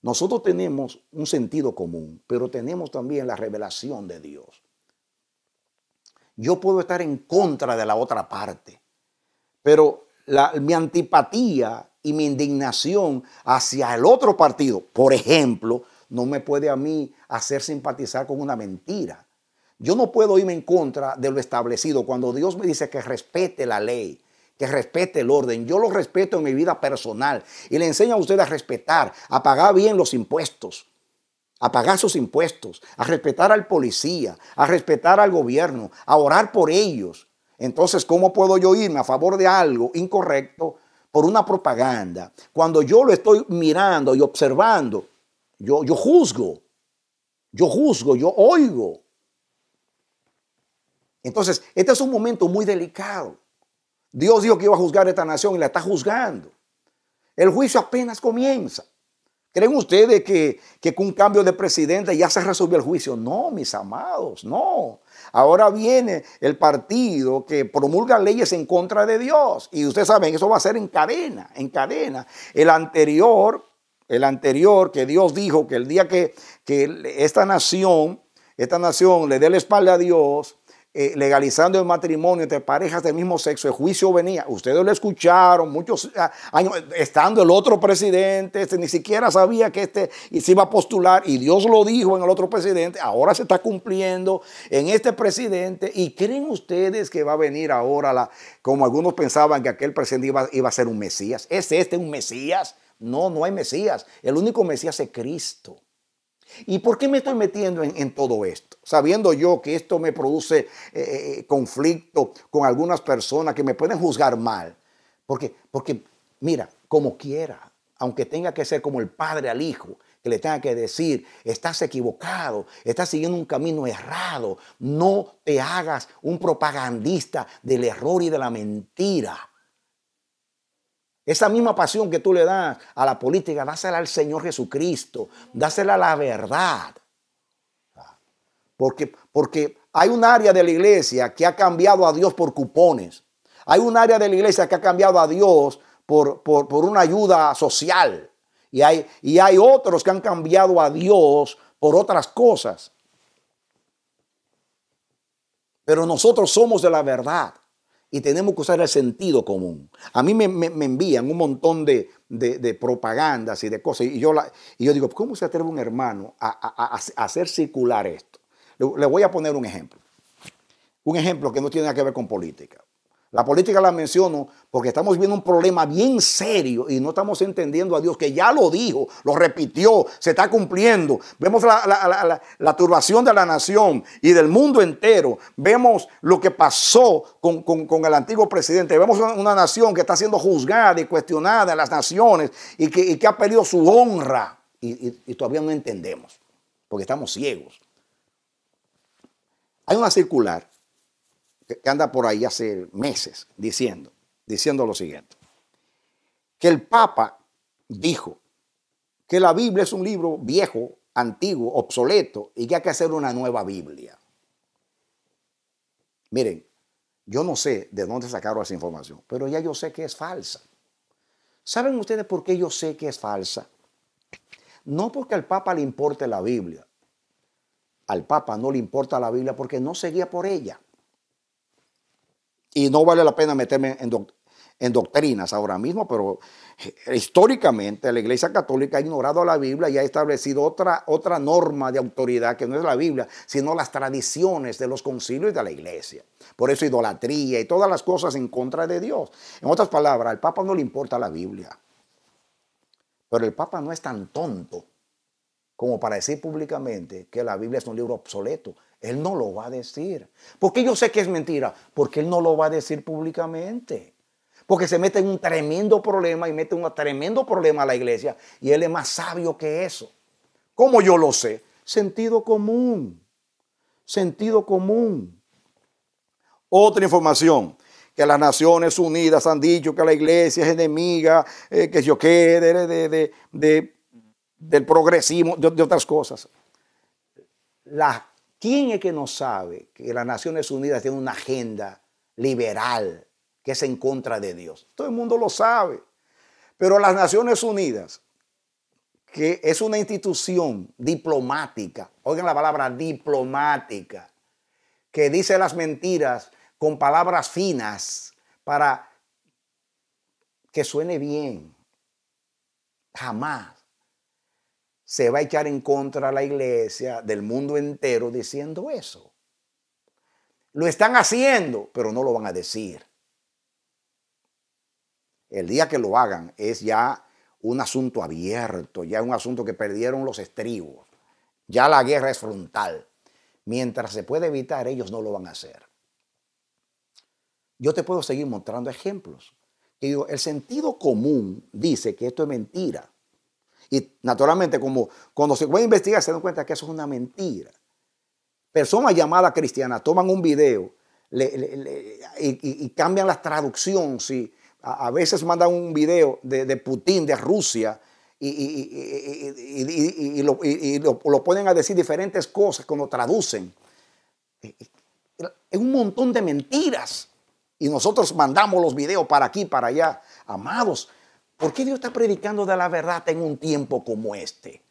Nosotros tenemos un sentido común, pero tenemos también la revelación de Dios. Yo puedo estar en contra de la otra parte, pero mi antipatía y mi indignación hacia el otro partido, por ejemplo, no me puede a mí hacer simpatizar con una mentira. Yo no puedo irme en contra de lo establecido. Cuando Dios me dice que respete la ley, que respete el orden, yo lo respeto en mi vida personal y le enseño a usted a respetar, a pagar bien los impuestos, a pagar sus impuestos, a respetar al policía, a respetar al gobierno, a orar por ellos. Entonces, ¿cómo puedo yo irme a favor de algo incorrecto por una propaganda cuando yo lo estoy mirando y observando yo, juzgo, yo juzgo, yo oigo. Entonces, este es un momento muy delicado. Dios dijo que iba a juzgar a esta nación y la está juzgando. El juicio apenas comienza. ¿Creen ustedes que, que, con un cambio de presidente ya se resolvió el juicio? No, mis amados, no. Ahora viene el partido que promulga leyes en contra de Dios. Y ustedes saben, eso va a ser en cadena, en cadena. El anterior el anterior, que Dios dijo que el día que, esta nación, esta nación le dé la espalda a Dios, eh, legalizando el matrimonio entre parejas del mismo sexo, el juicio venía. Ustedes lo escucharon muchos ah, años, estando el otro presidente, este, ni siquiera sabía que este se iba a postular y Dios lo dijo en el otro presidente, ahora se está cumpliendo en este presidente y creen ustedes que va a venir ahora, la, como algunos pensaban que aquel presidente iba, iba a ser un Mesías, ¿es este un Mesías? No, no hay Mesías. El único Mesías es Cristo. ¿Y por qué me estoy metiendo en, todo esto? Sabiendo yo que esto me produce eh, eh, eh, conflicto con algunas personas que me pueden juzgar mal. Porque, porque, mira, como quiera, aunque tenga que ser como el padre al hijo, que le tenga que decir, estás equivocado, estás siguiendo un camino errado, no te hagas un propagandista del error y de la mentira. Esa misma pasión que tú le das a la política, dásela al Señor Jesucristo, dásela a la verdad. Porque, porque hay un área de la iglesia que ha cambiado a Dios por cupones. Hay un área de la iglesia que ha cambiado a Dios por, una ayuda social. Y hay, y hay otros que han cambiado a Dios por otras cosas. Pero nosotros somos de la verdad y tenemos que usar el sentido común. A mí me, envían un montón de, propagandas y de cosas, y yo, la, y yo digo, ¿cómo se atreve un hermano a, hacer circular esto? le, voy a poner un ejemplo, un ejemplo que no tiene nada que ver con política. La política la menciono porque estamos viendo un problema bien serio y no estamos entendiendo a Dios, que ya lo dijo, lo repitió, se está cumpliendo. Vemos la, turbación de la nación y del mundo entero. Vemos lo que pasó con, el antiguo presidente. Vemos una nación que está siendo juzgada y cuestionada en las naciones y que, ha perdido su honra. y todavía no entendemos, porque estamos ciegos. Hay una circular que anda por ahí hace meses diciendo, diciendo lo siguiente, que el Papa dijo que la Biblia es un libro viejo, antiguo, obsoleto y que hay que hacer una nueva Biblia. Miren, yo no sé de dónde sacaron esa información, pero ya yo sé que es falsa. ¿Saben ustedes por qué yo sé que es falsa? No porque al Papa le importe la Biblia. Al Papa no le importa la Biblia porque no seguía por ella. Y no vale la pena meterme en, doctrinas ahora mismo, pero eh, históricamente la Iglesia Católica ha ignorado la Biblia y ha establecido otra, otra norma de autoridad que no es la Biblia, sino las tradiciones de los concilios y de la Iglesia. Por eso idolatría y todas las cosas en contra de Dios. En otras palabras, al Papa no le importa la Biblia, pero el Papa no es tan tonto como para decir públicamente que la Biblia es un libro obsoleto él no lo va a decir. Porque yo sé que es mentira, porque Él no lo va a decir públicamente. Porque se mete en un tremendo problema y mete un tremendo problema a la iglesia y Él es más sabio que eso. ¿Cómo yo lo sé? Sentido común. Sentido común. Otra información que las Naciones Unidas han dicho que la iglesia es enemiga, eh, que yo quede de, del progresismo, de, otras cosas. Las ¿Quién es que no sabe que las Naciones Unidas tienen una agenda liberal que es en contra de Dios? Todo el mundo lo sabe. Pero las Naciones Unidas, que es una institución diplomática, oigan la palabra diplomática, que dice las mentiras con palabras finas para que suene bien. Jamás se va a echar en contra a la iglesia del mundo entero diciendo eso. Lo están haciendo, pero no lo van a decir. El día que lo hagan es ya un asunto abierto, ya un asunto que perdieron los estribos. Ya la guerra es frontal. Mientras se puede evitar, ellos no lo van a hacer. Yo te puedo seguir mostrando ejemplos. el sentido común dice que esto es mentira. Y naturalmente, como cuando se va a investigar, se dan cuenta que eso es una mentira. Personas llamadas cristianas toman un video y, cambian la traducción. a, veces mandan un video de, Putin, de Rusia, y, lo, lo, lo, ponen a decir diferentes cosas cuando traducen. E, e, es un montón de mentiras. Y nosotros mandamos los videos para aquí, para allá. Amados, ¿Por qué Dios está predicando de la verdad en un tiempo como este?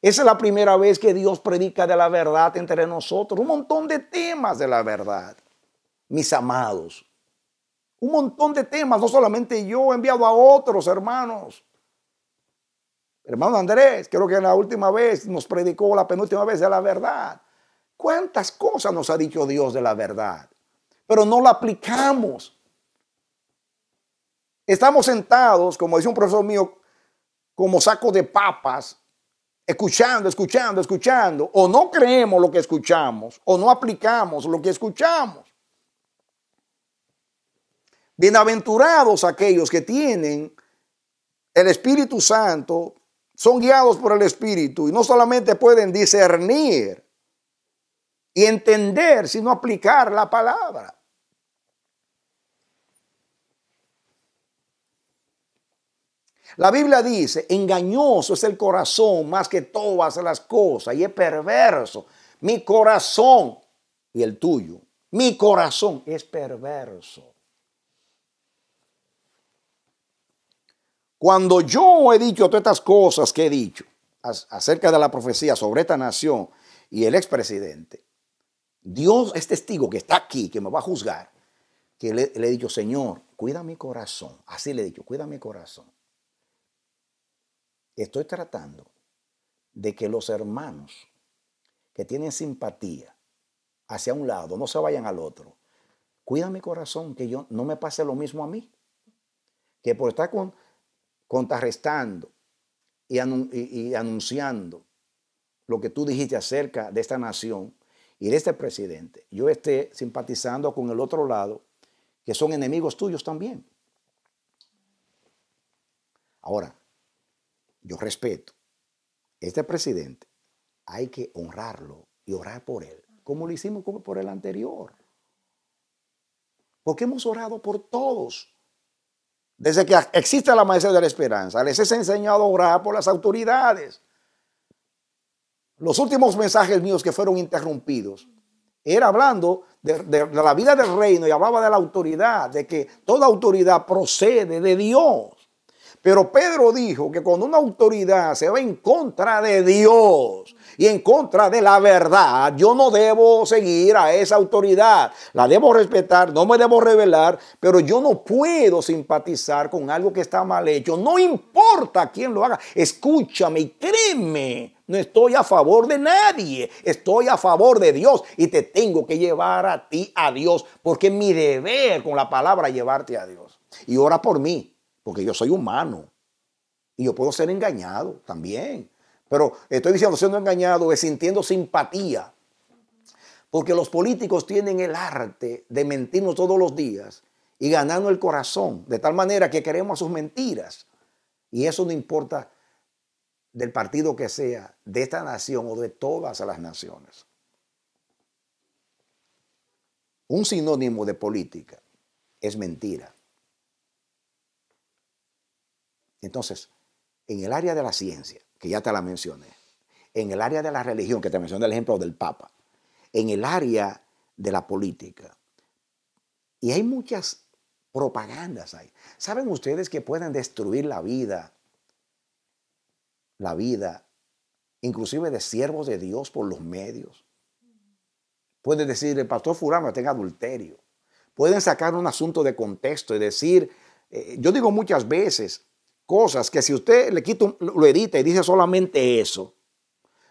Esa es la primera vez que Dios predica de la verdad entre nosotros. Un montón de temas de la verdad, mis amados. Un montón de temas, no solamente yo, he enviado a otros hermanos. Hermano Andrés, creo que la última vez nos predicó, la penúltima vez de la verdad. ¿Cuántas cosas nos ha dicho Dios de la verdad? Pero no la aplicamos. Estamos sentados, como dice un profesor mío, como saco de papas, escuchando, escuchando, escuchando, o no creemos lo que escuchamos, o no aplicamos lo que escuchamos. Bienaventurados aquellos que tienen el Espíritu Santo, son guiados por el Espíritu y no solamente pueden discernir y entender, sino aplicar la palabra. La Biblia dice, engañoso es el corazón más que todas las cosas y es perverso. Mi corazón y el tuyo, mi corazón es perverso. Cuando yo he dicho todas estas cosas que he dicho acerca de la profecía sobre esta nación y el expresidente, Dios es testigo que está aquí, que me va a juzgar, que le, le he dicho, Señor, cuida mi corazón. Así le he dicho, cuida mi corazón. Estoy tratando de que los hermanos que tienen simpatía hacia un lado no se vayan al otro. Cuida mi corazón, que yo no me pase lo mismo a mí. Que por estar con, contrarrestando y anunciando lo que tú dijiste acerca de esta nación y de este presidente, yo esté simpatizando con el otro lado, que son enemigos tuyos también. Ahora, yo respeto. Este presidente hay que honrarlo y orar por él, como lo hicimos por el anterior. Porque hemos orado por todos. Desde que existe la maestría de la esperanza, les he enseñado a orar por las autoridades. Los últimos mensajes míos que fueron interrumpidos era hablando de, de la vida del reino y hablaba de la autoridad, de que toda autoridad procede de Dios. Pero Pedro dijo que cuando una autoridad se va en contra de Dios y en contra de la verdad, yo no debo seguir a esa autoridad. La debo respetar, no me debo revelar, pero yo no puedo simpatizar con algo que está mal hecho. No importa quién lo haga, escúchame y créeme. No estoy a favor de nadie, estoy a favor de Dios y te tengo que llevar a ti a Dios, porque es mi deber con la palabra llevarte a Dios. Y ora por mí, porque yo soy humano y yo puedo ser engañado también. Pero estoy diciendo siendo engañado es sintiendo simpatía, porque los políticos tienen el arte de mentirnos todos los días y ganarnos el corazón, de tal manera que queremos sus mentiras. Y eso no importa del partido que sea, de esta nación o de todas las naciones. Un sinónimo de política es mentira. Entonces, en el área de la ciencia, que ya te la mencioné, en el área de la religión, que te mencioné el ejemplo del Papa, en el área de la política, y hay muchas propagandas ahí. ¿Saben ustedes que pueden destruir la vida, la vida, inclusive de siervos de Dios por los medios? Pueden decir, el pastor fulano tenga adulterio. Pueden sacar un asunto de contexto y decir, eh, yo digo muchas veces, cosas que si usted le quita, lo edita y dice solamente eso.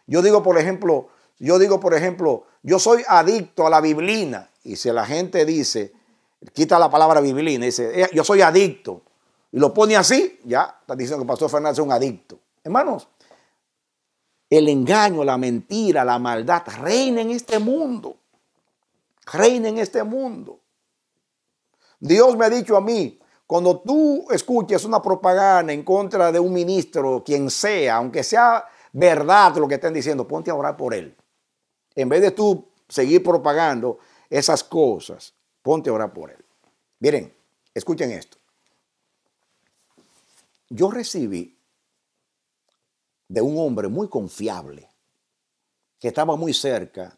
Yo digo, por ejemplo, yo digo, por ejemplo, yo soy adicto a la biblina. Y si la gente dice, quita la palabra biblina, dice, eh, yo soy adicto. Y lo pone así, ya está diciendo que el Pastor Fernández es un adicto. Hermanos, el engaño, la mentira, la maldad reina en este mundo. Reina en este mundo. Dios me ha dicho a mí, cuando tú escuches una propaganda en contra de un ministro, quien sea, aunque sea verdad lo que estén diciendo, ponte a orar por él. En vez de tú seguir propagando esas cosas, ponte a orar por él. Miren, escuchen esto. Yo recibí de un hombre muy confiable, que estaba muy cerca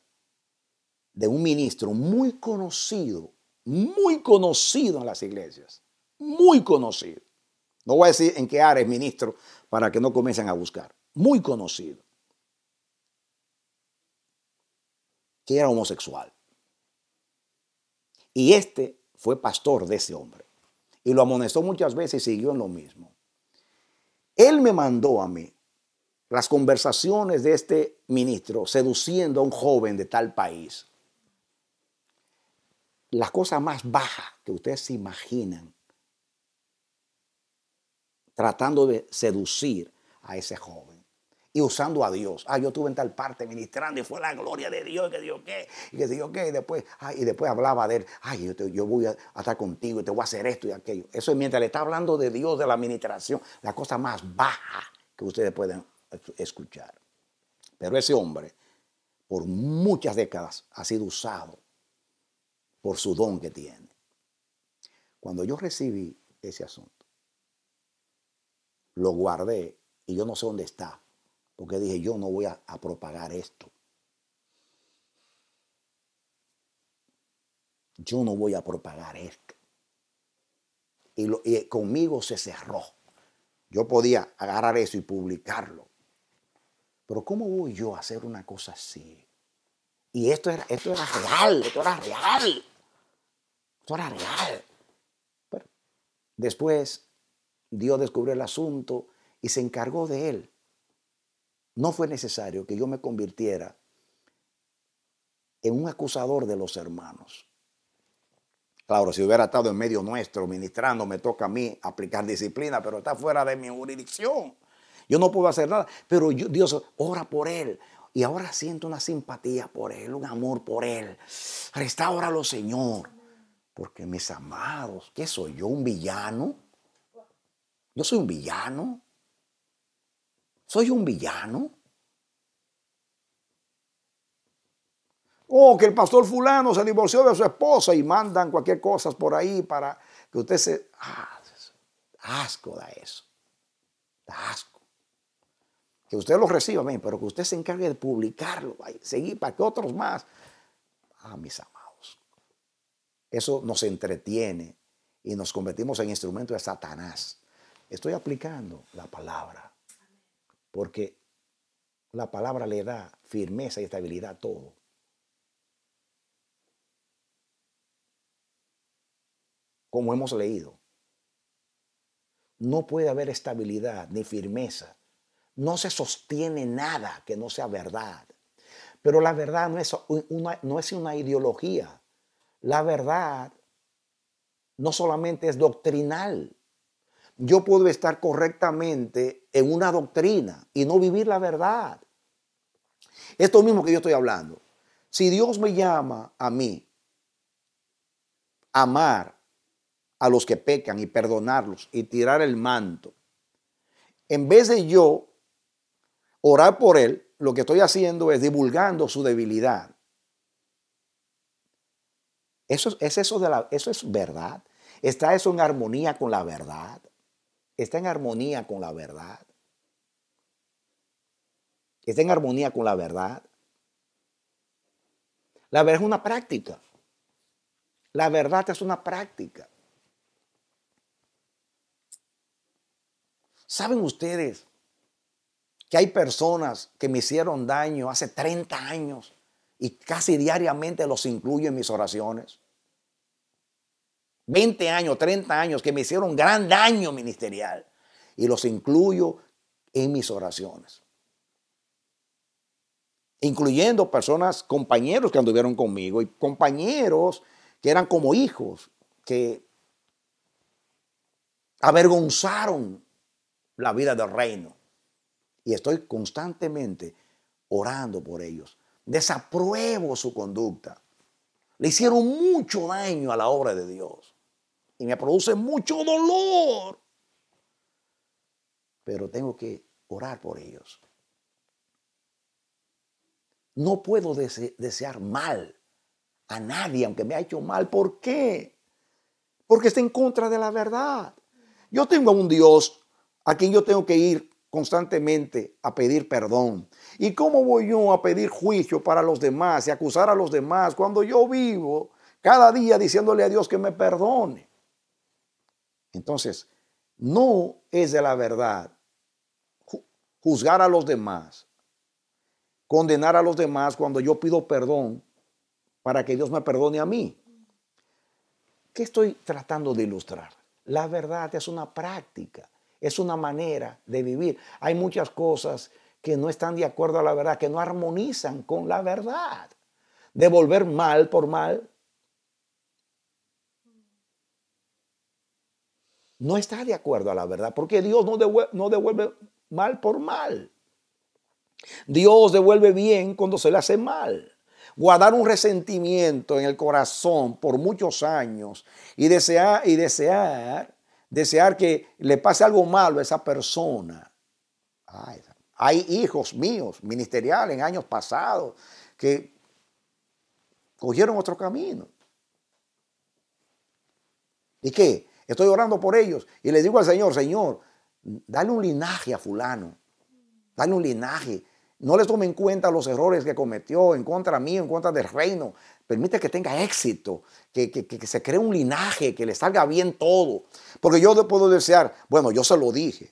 de un ministro muy conocido, muy conocido en las iglesias muy conocido. No voy a decir en qué área es ministro para que no comiencen a buscar. Muy conocido. Que era homosexual. Y este fue pastor de ese hombre. Y lo amonestó muchas veces y siguió en lo mismo. Él me mandó a mí las conversaciones de este ministro seduciendo a un joven de tal país. La cosa más baja que ustedes se imaginan tratando de seducir a ese joven y usando a Dios. Ah, yo estuve en tal parte ministrando y fue la gloria de Dios, que dijo qué, y que dijo qué, y después, ah, después hablaba de él, ay, yo, voy a, estar contigo y te voy a hacer esto y aquello. Eso es mientras le está hablando de Dios, de la administración, la cosa más baja que ustedes pueden escuchar. Pero ese hombre, por muchas décadas, ha sido usado por su don que tiene. Cuando yo recibí ese asunto, lo guardé y yo no sé dónde está, porque dije, yo no voy a, propagar esto. Yo no voy a propagar esto. Y, conmigo se cerró. Yo podía agarrar eso y publicarlo. Pero ¿cómo voy yo a hacer una cosa así? Y esto era, esto era real, esto era real. Esto era real. Bueno, después Dios descubrió el asunto y se encargó de él. No fue necesario que yo me convirtiera en un acusador de los hermanos. Claro, si hubiera estado en medio nuestro ministrando, me toca a mí aplicar disciplina, pero está fuera de mi jurisdicción. Yo no puedo hacer nada, pero yo, Dios ora por él. Y ahora siento una simpatía por él, un amor por él. Restáuralo, Señor. Porque mis amados, ¿qué soy yo? ¿Un villano? Yo soy un villano. Soy un villano. Oh, que el pastor fulano se divorció de su esposa y mandan cualquier cosa por ahí para que usted se... Ah, asco da eso. Da asco. Que usted lo reciba, pero que usted se encargue de publicarlo, seguir para que otros más. Ah, mis amados. Eso nos entretiene y nos convertimos en instrumento de Satanás. Estoy aplicando la palabra, porque la palabra le da firmeza y estabilidad a todo. Como hemos leído, no puede haber estabilidad ni firmeza. No se sostiene nada que no sea verdad. Pero la verdad no es una, no es una ideología. La verdad no solamente es doctrinal, yo puedo estar correctamente en una doctrina y no vivir la verdad. Esto mismo que yo estoy hablando. Si Dios me llama a mí, amar a los que pecan y perdonarlos y tirar el manto, en vez de yo orar por él, lo que estoy haciendo es divulgando su debilidad. Eso es, eso, de la, eso es verdad. ¿Está eso en armonía con la verdad? está en armonía con la verdad. Está en armonía con la verdad. La verdad es una práctica. La verdad es una práctica. ¿Saben ustedes que hay personas que me hicieron daño hace 30 años y casi diariamente los incluyo en mis oraciones? 20 años, 30 años, que me hicieron gran daño ministerial. Y los incluyo en mis oraciones. Incluyendo personas, compañeros que anduvieron conmigo y compañeros que eran como hijos, que avergonzaron la vida del reino. Y estoy constantemente orando por ellos. Desapruebo su conducta. Le hicieron mucho daño a la obra de Dios y me produce mucho dolor. Pero tengo que orar por ellos. No puedo desear mal a nadie, aunque me ha hecho mal. ¿Por qué? Porque está en contra de la verdad. Yo tengo a un Dios a quien yo tengo que ir constantemente a pedir perdón. ¿Y cómo voy yo a pedir juicio para los demás y acusar a los demás cuando yo vivo cada día diciéndole a Dios que me perdone? Entonces, no es de la verdad juzgar a los demás, condenar a los demás cuando yo pido perdón para que Dios me perdone a mí. ¿Qué estoy tratando de ilustrar? La verdad es una práctica, es una manera de vivir. Hay muchas cosas que no están de acuerdo a la verdad, que no armonizan con la verdad. Devolver mal por mal no está de acuerdo a la verdad, porque Dios no devuelve, mal por mal. Dios devuelve bien cuando se le hace mal. Guardar un resentimiento en el corazón por muchos años y desear, y desear, desear que le pase algo malo a esa persona. hay hijos míos, ministeriales, en años pasados, que cogieron otro camino. ¿Y qué? Estoy orando por ellos. Y le digo al Señor, Señor, dale un linaje a fulano. Dale un linaje. No les tome en cuenta los errores que cometió en contra mío, en contra del reino. Permite que tenga éxito, que, se cree un linaje, que le salga bien todo. Porque yo puedo desear, bueno, yo se lo dije.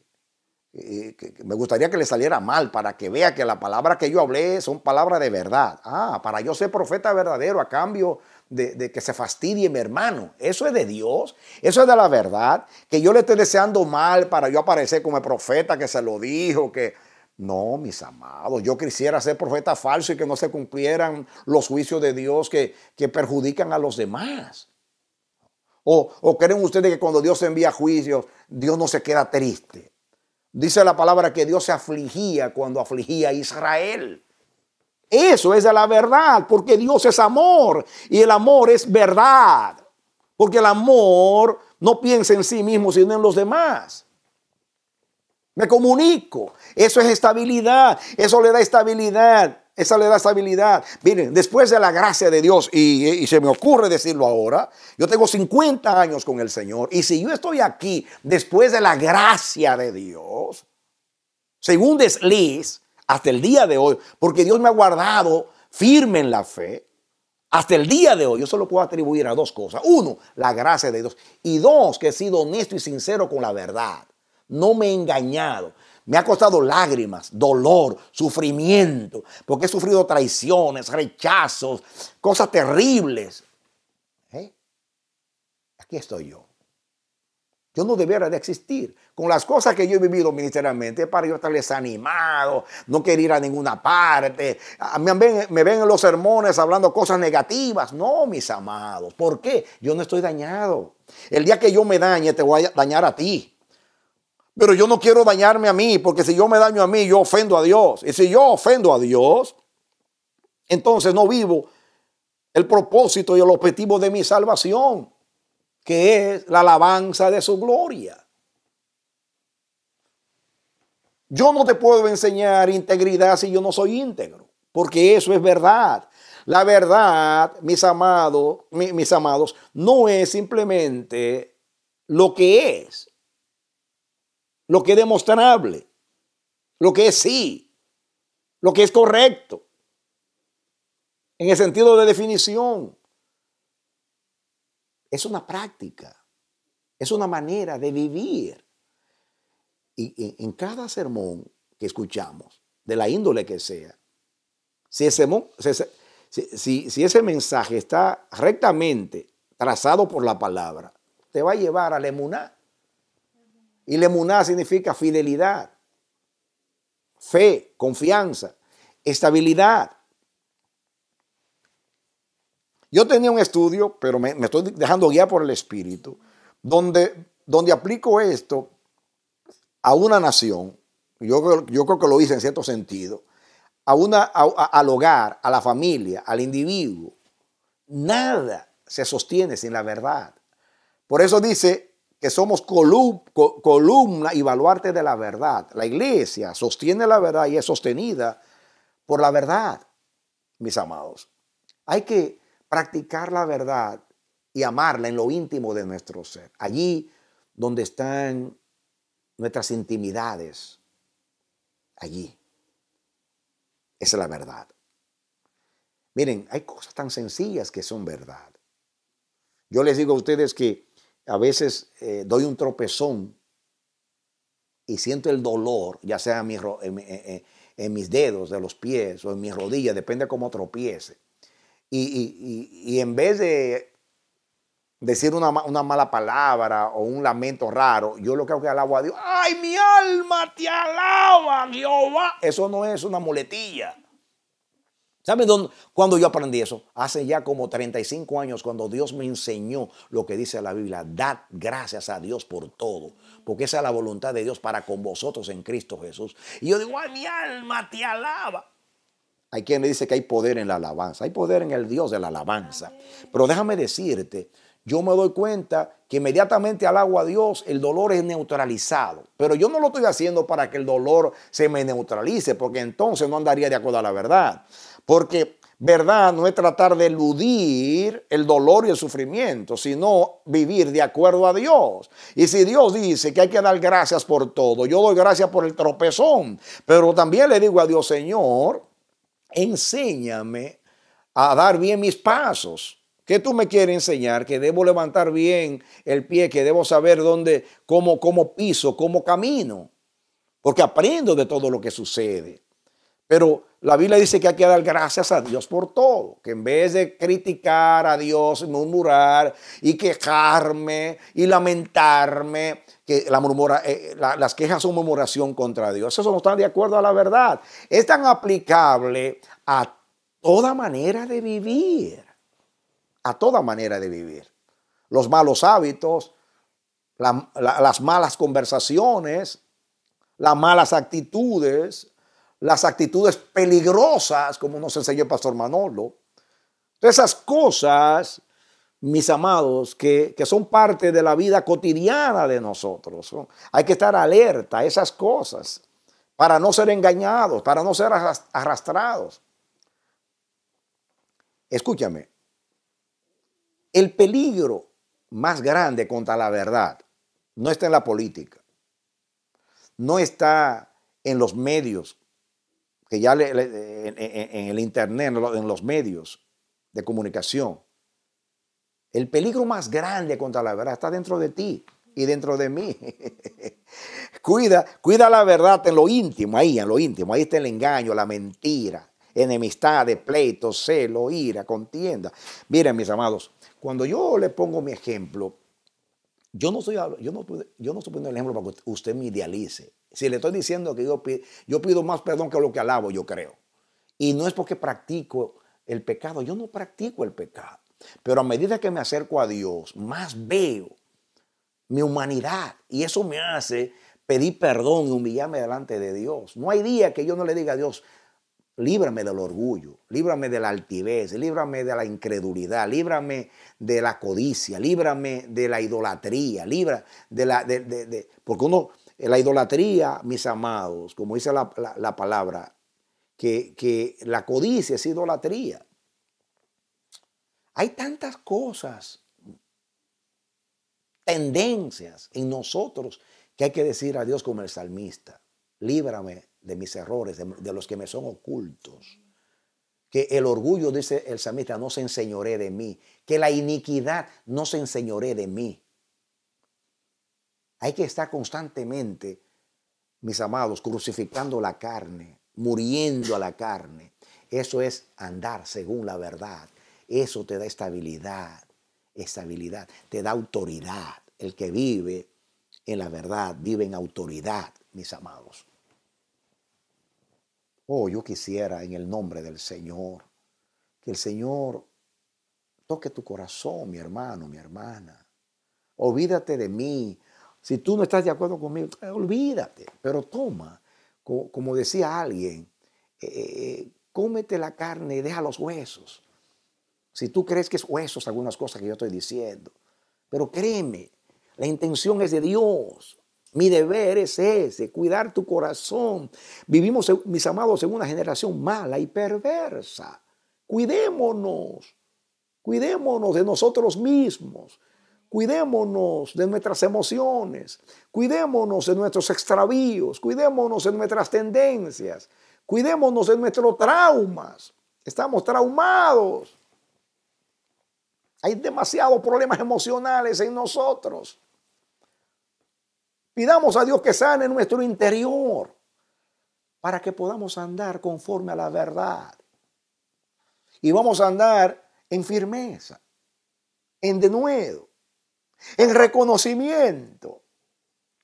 Eh, me gustaría que le saliera mal para que vea que la palabra que yo hablé son palabras de verdad. Ah, para yo ser profeta verdadero a cambio de, que se fastidie mi hermano. Eso es de Dios, eso es de la verdad, que yo le esté deseando mal para yo aparecer como profeta que se lo dijo, que... No, mis amados, yo quisiera ser profeta falso y que no se cumplieran los juicios de Dios que, que perjudican a los demás. O, ¿O creen ustedes que cuando Dios envía juicios, Dios no se queda triste? Dice la palabra que Dios se afligía cuando afligía a Israel. Eso es la verdad, porque Dios es amor y el amor es verdad. Porque el amor no piensa en sí mismo, sino en los demás. Me comunico. Eso es estabilidad. Eso le da estabilidad. Esa le da estabilidad. Miren, después de la gracia de Dios, y, y, se me ocurre decirlo ahora, yo tengo 50 años con el Señor, y si yo estoy aquí después de la gracia de Dios, según desliz, hasta el día de hoy, porque Dios me ha guardado firme en la fe. Hasta el día de hoy, yo solo puedo atribuir a dos cosas. Uno, la gracia de Dios. Y dos, que he sido honesto y sincero con la verdad. No me he engañado. Me ha costado lágrimas, dolor, sufrimiento, porque he sufrido traiciones, rechazos, cosas terribles. ¿Eh? Aquí estoy yo. Yo no debiera de existir. Con las cosas que yo he vivido ministerialmente, para yo estar desanimado, no querer ir a ninguna parte. Ah, me ven, me ven en los sermones hablando cosas negativas. No, mis amados. ¿Por qué? Yo no estoy dañado. El día que yo me dañe, te voy a dañar a ti. Pero yo no quiero dañarme a mí, porque si yo me daño a mí, yo ofendo a Dios. Y si yo ofendo a Dios, entonces no vivo el propósito y el objetivo de mi salvación que es la alabanza de su gloria. Yo no te puedo enseñar integridad si yo no soy íntegro, porque eso es verdad. La verdad, mis amados, mis amados, no es simplemente lo que es, lo que es demostrable, lo que es sí, lo que es correcto, en el sentido de definición. Es una práctica, es una manera de vivir. Y en cada sermón que escuchamos, de la índole que sea, si ese, si ese mensaje está rectamente trazado por la palabra, te va a llevar a lemuná. Y lemuná significa fidelidad, fe, confianza, estabilidad. Yo tenía un estudio, pero me, estoy dejando guiar por el Espíritu, donde, donde aplico esto a una nación, yo, yo creo que lo hice en cierto sentido, a una, al hogar, a la familia, al individuo. Nada se sostiene sin la verdad. Por eso dice que somos columna y baluarte de la verdad. La iglesia sostiene la verdad y es sostenida por la verdad, mis amados. Hay que practicar la verdad y amarla en lo íntimo de nuestro ser, allí donde están nuestras intimidades, allí. Esa es la verdad. Miren, hay cosas tan sencillas que son verdad. Yo les digo a ustedes que a veces eh, doy un tropezón y siento el dolor, ya sea en, mis dedos de los pies o en mis rodillas, depende cómo tropiece y, en vez de decir una, mala palabra o un lamento raro, yo lo que hago que alabo a Dios, ay, mi alma te alaba, Jehová. Eso no es una muletilla. ¿Saben cuándo yo aprendí eso? Hace ya como 35 años cuando Dios me enseñó lo que dice la Biblia. Dad gracias a Dios por todo, porque esa es la voluntad de Dios para con vosotros en Cristo Jesús. Y yo digo, ay, mi alma te alaba. Hay quien le dice que hay poder en la alabanza, hay poder en el Dios de la alabanza. Pero déjame decirte, yo me doy cuenta que inmediatamente hago a Dios, el dolor es neutralizado. Pero yo no lo estoy haciendo para que el dolor se me neutralice, porque entonces no andaría de acuerdo a la verdad. Porque verdad no es tratar de eludir el dolor y el sufrimiento, sino vivir de acuerdo a Dios. Y si Dios dice que hay que dar gracias por todo, yo doy gracias por el tropezón, pero también le digo a Dios, Señor, enséñame a dar bien mis pasos. ¿Qué tú me quieres enseñar? Que debo levantar bien el pie, que debo saber dónde, cómo, cómo piso, cómo camino. Porque aprendo de todo lo que sucede. Pero la Biblia dice que hay que dar gracias a Dios por todo, que en vez de criticar a Dios, murmurar y quejarme y lamentarme, que eh, las quejas son murmuración contra Dios. Eso no está de acuerdo a la verdad. Es tan aplicable a toda manera de vivir. A toda manera de vivir. Los malos hábitos, las malas conversaciones, las malas actitudes, las actitudes peligrosas, como nos enseñó el pastor Manolo. esas cosas mis amados, que, son parte de la vida cotidiana de nosotros. Hay que estar alerta a esas cosas para no ser engañados, para no ser arrastrados. Escúchame, el peligro más grande contra la verdad no está en la política, no está en los medios, que ya en el Internet, en los medios de comunicación. El peligro más grande contra la verdad está dentro de ti y dentro de mí. cuida, cuida la verdad en lo íntimo, ahí, en lo íntimo. Ahí está el engaño, la mentira, enemistad, pleitos, celo, ira, contienda. Miren, mis amados, cuando yo le pongo mi ejemplo, yo no, soy, yo no, yo no estoy poniendo el ejemplo para que usted me idealice. Si le estoy diciendo que yo pido más perdón que lo que alabo, yo creo. Y no es porque practico el pecado, yo no practico el pecado. Pero a medida que me acerco a Dios, más veo mi humanidad y eso me hace pedir perdón y humillarme delante de Dios. No hay día que yo no le diga a Dios, líbrame del orgullo, líbrame de la altivez, líbrame de la incredulidad, líbrame de la codicia, líbrame de la idolatría, libra de la... porque uno, la idolatría, mis amados, como dice la, palabra, que la codicia es idolatría. Hay tantas cosas, tendencias en nosotros que hay que decir a Dios como el salmista, líbrame de mis errores, de, los que me son ocultos. Que el orgullo, dice el salmista, no se enseñore de mí. Que la iniquidad no se enseñore de mí. Hay que estar constantemente, mis amados, crucificando la carne, muriendo a la carne. Eso es andar según la verdad. Eso te da estabilidad, estabilidad, te da autoridad. El que vive en la verdad, vive en autoridad, mis amados. Oh, yo quisiera en el nombre del Señor, que el Señor toque tu corazón, mi hermano, mi hermana. Olvídate de mí. Si tú no estás de acuerdo conmigo, eh, olvídate, pero toma, como decía alguien, eh, eh, cómete la carne y deja los huesos. Si tú crees que es huesos algunas cosas que yo estoy diciendo, pero créeme, la intención es de Dios. Mi deber es ese, cuidar tu corazón. Vivimos, mis amados, en una generación mala y perversa. Cuidémonos, cuidémonos de nosotros mismos, cuidémonos de nuestras emociones, cuidémonos de nuestros extravíos, cuidémonos de nuestras tendencias, cuidémonos de nuestros traumas. Estamos traumados. Hay demasiados problemas emocionales en nosotros. Pidamos a Dios que sane nuestro interior para que podamos andar conforme a la verdad. Y vamos a andar en firmeza, en denuedo, en reconocimiento.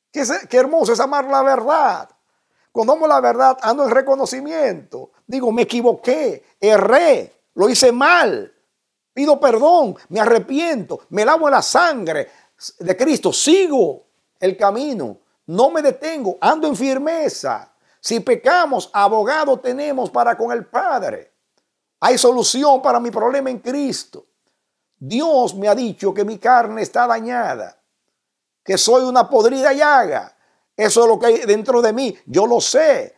Qué, hermoso es amar la verdad. Cuando amo la verdad, ando en reconocimiento. Digo, me equivoqué, erré, lo hice mal, Pido perdón, me arrepiento, me lavo la sangre de Cristo, sigo el camino, no me detengo, ando en firmeza. Si pecamos, abogado tenemos para con el Padre. Hay solución para mi problema en Cristo. Dios me ha dicho que mi carne está dañada, que soy una podrida llaga. Eso es lo que hay dentro de mí. Yo lo sé.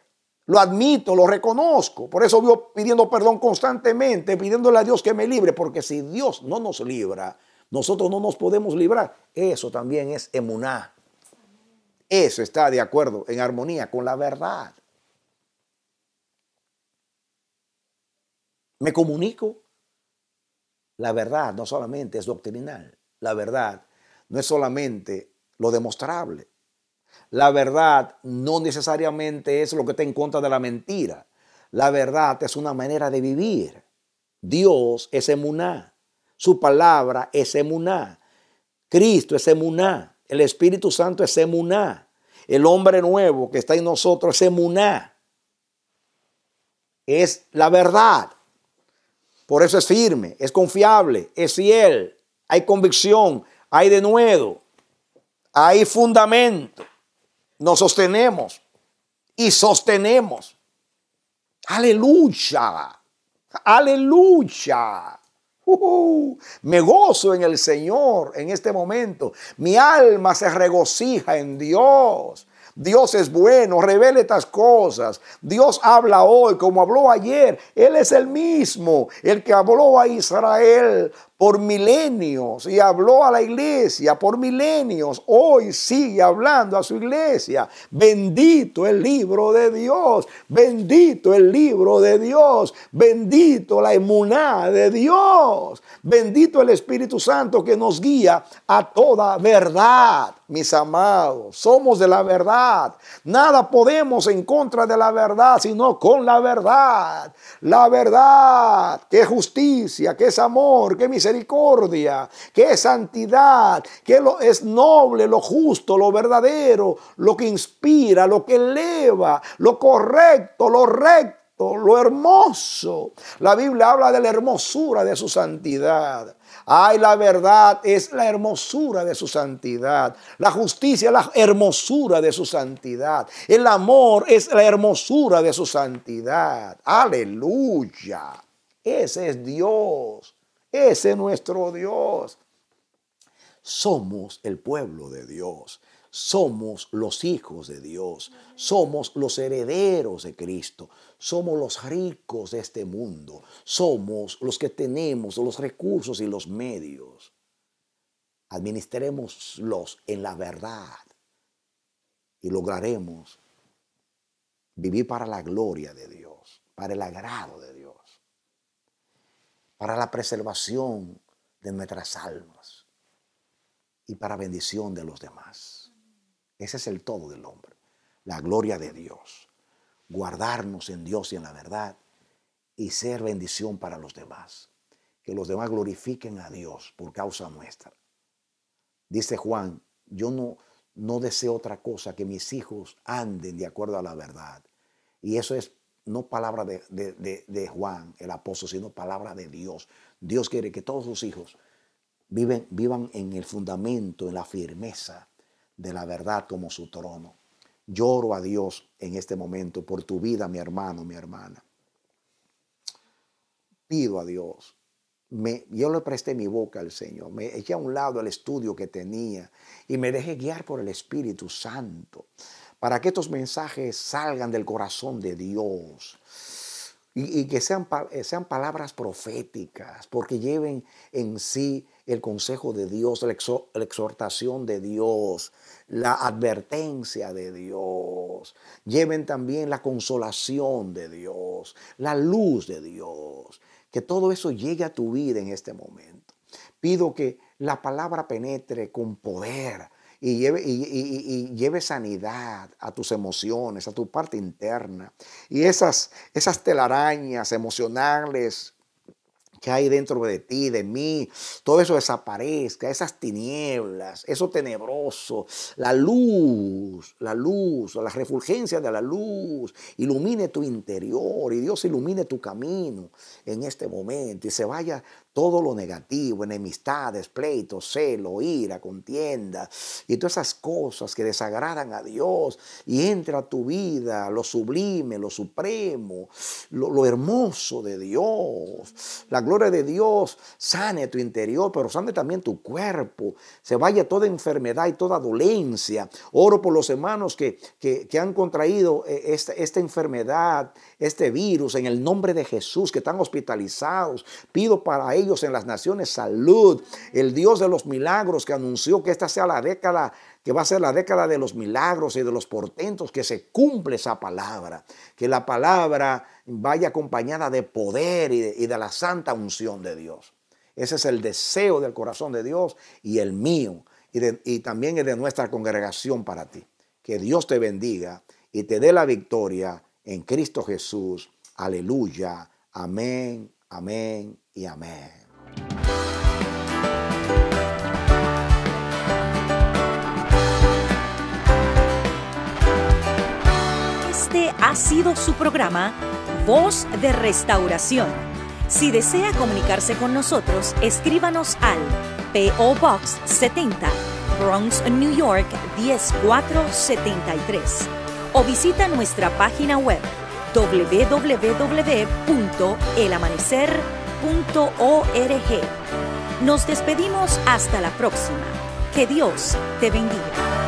Lo admito, lo reconozco. Por eso vivo pidiendo perdón constantemente, pidiéndole a Dios que me libre, porque si Dios no nos libra, nosotros no nos podemos librar. Eso también es emuná. Eso está de acuerdo, en armonía con la verdad. Me comunico. La verdad no solamente es doctrinal, la verdad no es solamente lo demostrable, la verdad no necesariamente es lo que está en contra de la mentira. La verdad es una manera de vivir. Dios es emuná. Su palabra es emuná. Cristo es emuná. El Espíritu Santo es emuná. El hombre nuevo que está en nosotros es emuná. Es la verdad. Por eso es firme, es confiable, es fiel. Hay convicción, hay de nuevo. hay fundamento nos sostenemos y sostenemos. Aleluya, aleluya. Uh-huh. me gozo en el Señor en este momento. Mi alma se regocija en Dios. Dios es bueno, revele estas cosas. Dios habla hoy como habló ayer. Él es el mismo, el que habló a Israel por milenios y habló a la iglesia por milenios. Hoy sigue hablando a su iglesia. Bendito el libro de Dios, bendito el libro de Dios, bendito la emuná de Dios, bendito el Espíritu Santo que nos guía a toda verdad. Mis amados, somos de la verdad. Nada podemos en contra de la verdad, sino con la verdad. La verdad, que justicia, que es amor, que misericordia misericordia, que es santidad, que es noble, lo justo, lo verdadero, lo que inspira, lo que eleva, lo correcto, lo recto lo hermoso. La Biblia habla de la hermosura de su santidad. Ay, la verdad es la hermosura de su santidad. La justicia es la hermosura de su santidad. El amor es la hermosura de su santidad. Aleluya. Ese es Dios. Ese es nuestro Dios. Somos el pueblo de Dios. Somos los hijos de Dios. Somos los herederos de Cristo. Somos los ricos de este mundo. Somos los que tenemos los recursos y los medios. Administrémoslos en la verdad y lograremos vivir para la gloria de Dios, para el agrado de Dios para la preservación de nuestras almas y para bendición de los demás. Ese es el todo del hombre, la gloria de Dios, guardarnos en Dios y en la verdad y ser bendición para los demás, que los demás glorifiquen a Dios por causa nuestra. Dice Juan, yo no, no deseo otra cosa que mis hijos anden de acuerdo a la verdad. Y eso es no palabra de, Juan, el apóstol, sino palabra de Dios. Dios quiere que todos sus hijos viven, vivan en el fundamento, en la firmeza de la verdad como su trono. Lloro a Dios en este momento por tu vida, mi hermano, mi hermana. Pido a Dios. Me, yo le presté mi boca al Señor, me eché a un lado el estudio que tenía y me dejé guiar por el Espíritu Santo para que estos mensajes salgan del corazón de Dios. Y, que sean, eh, sean palabras proféticas, porque lleven en sí el consejo de Dios, la exhortación de Dios, la advertencia de Dios. Lleven también la consolación de Dios, la luz de Dios. Que todo eso llegue a tu vida en este momento. Pido que la palabra penetre con poder y lleve, y, lleve, sanidad a tus emociones, a tu parte interna. Y esas, esas telarañas emocionales que hay dentro de ti, de mí, todo eso desaparezca, esas tinieblas, eso tenebroso, la luz, la luz, la refulgencia de la luz, ilumine tu interior y Dios ilumine tu camino en este momento y se vaya todo lo negativo, enemistades, pleitos, celo, ira, contienda y todas esas cosas que desagradan a Dios y entra a tu vida lo sublime, lo supremo, lo, hermoso de Dios. La gloria de Dios sane tu interior, pero sane también tu cuerpo. Se vaya toda enfermedad y toda dolencia. Oro por los hermanos que, que, han contraído eh, esta, esta enfermedad, este virus en el nombre de Jesús, que están hospitalizados. Pido para ellos en las naciones salud. El Dios de los milagros que anunció que esta sea la década que va a ser la década de los milagros y de los portentos, que se cumple esa palabra, que la palabra vaya acompañada de poder y de, la santa unción de Dios. Ese es el deseo del corazón de Dios y el mío y también el de nuestra congregación para ti. Que Dios te bendiga y te dé la victoria en Cristo Jesús. Aleluya. Amén, amén y amén. Este ha sido su programa, Voz de Restauración. Si desea comunicarse con nosotros, escríbanos al PO Box 70, Bronx, New York 10473 o visita nuestra página web www.elamanecer.org. Nos despedimos hasta la próxima. Que Dios te bendiga.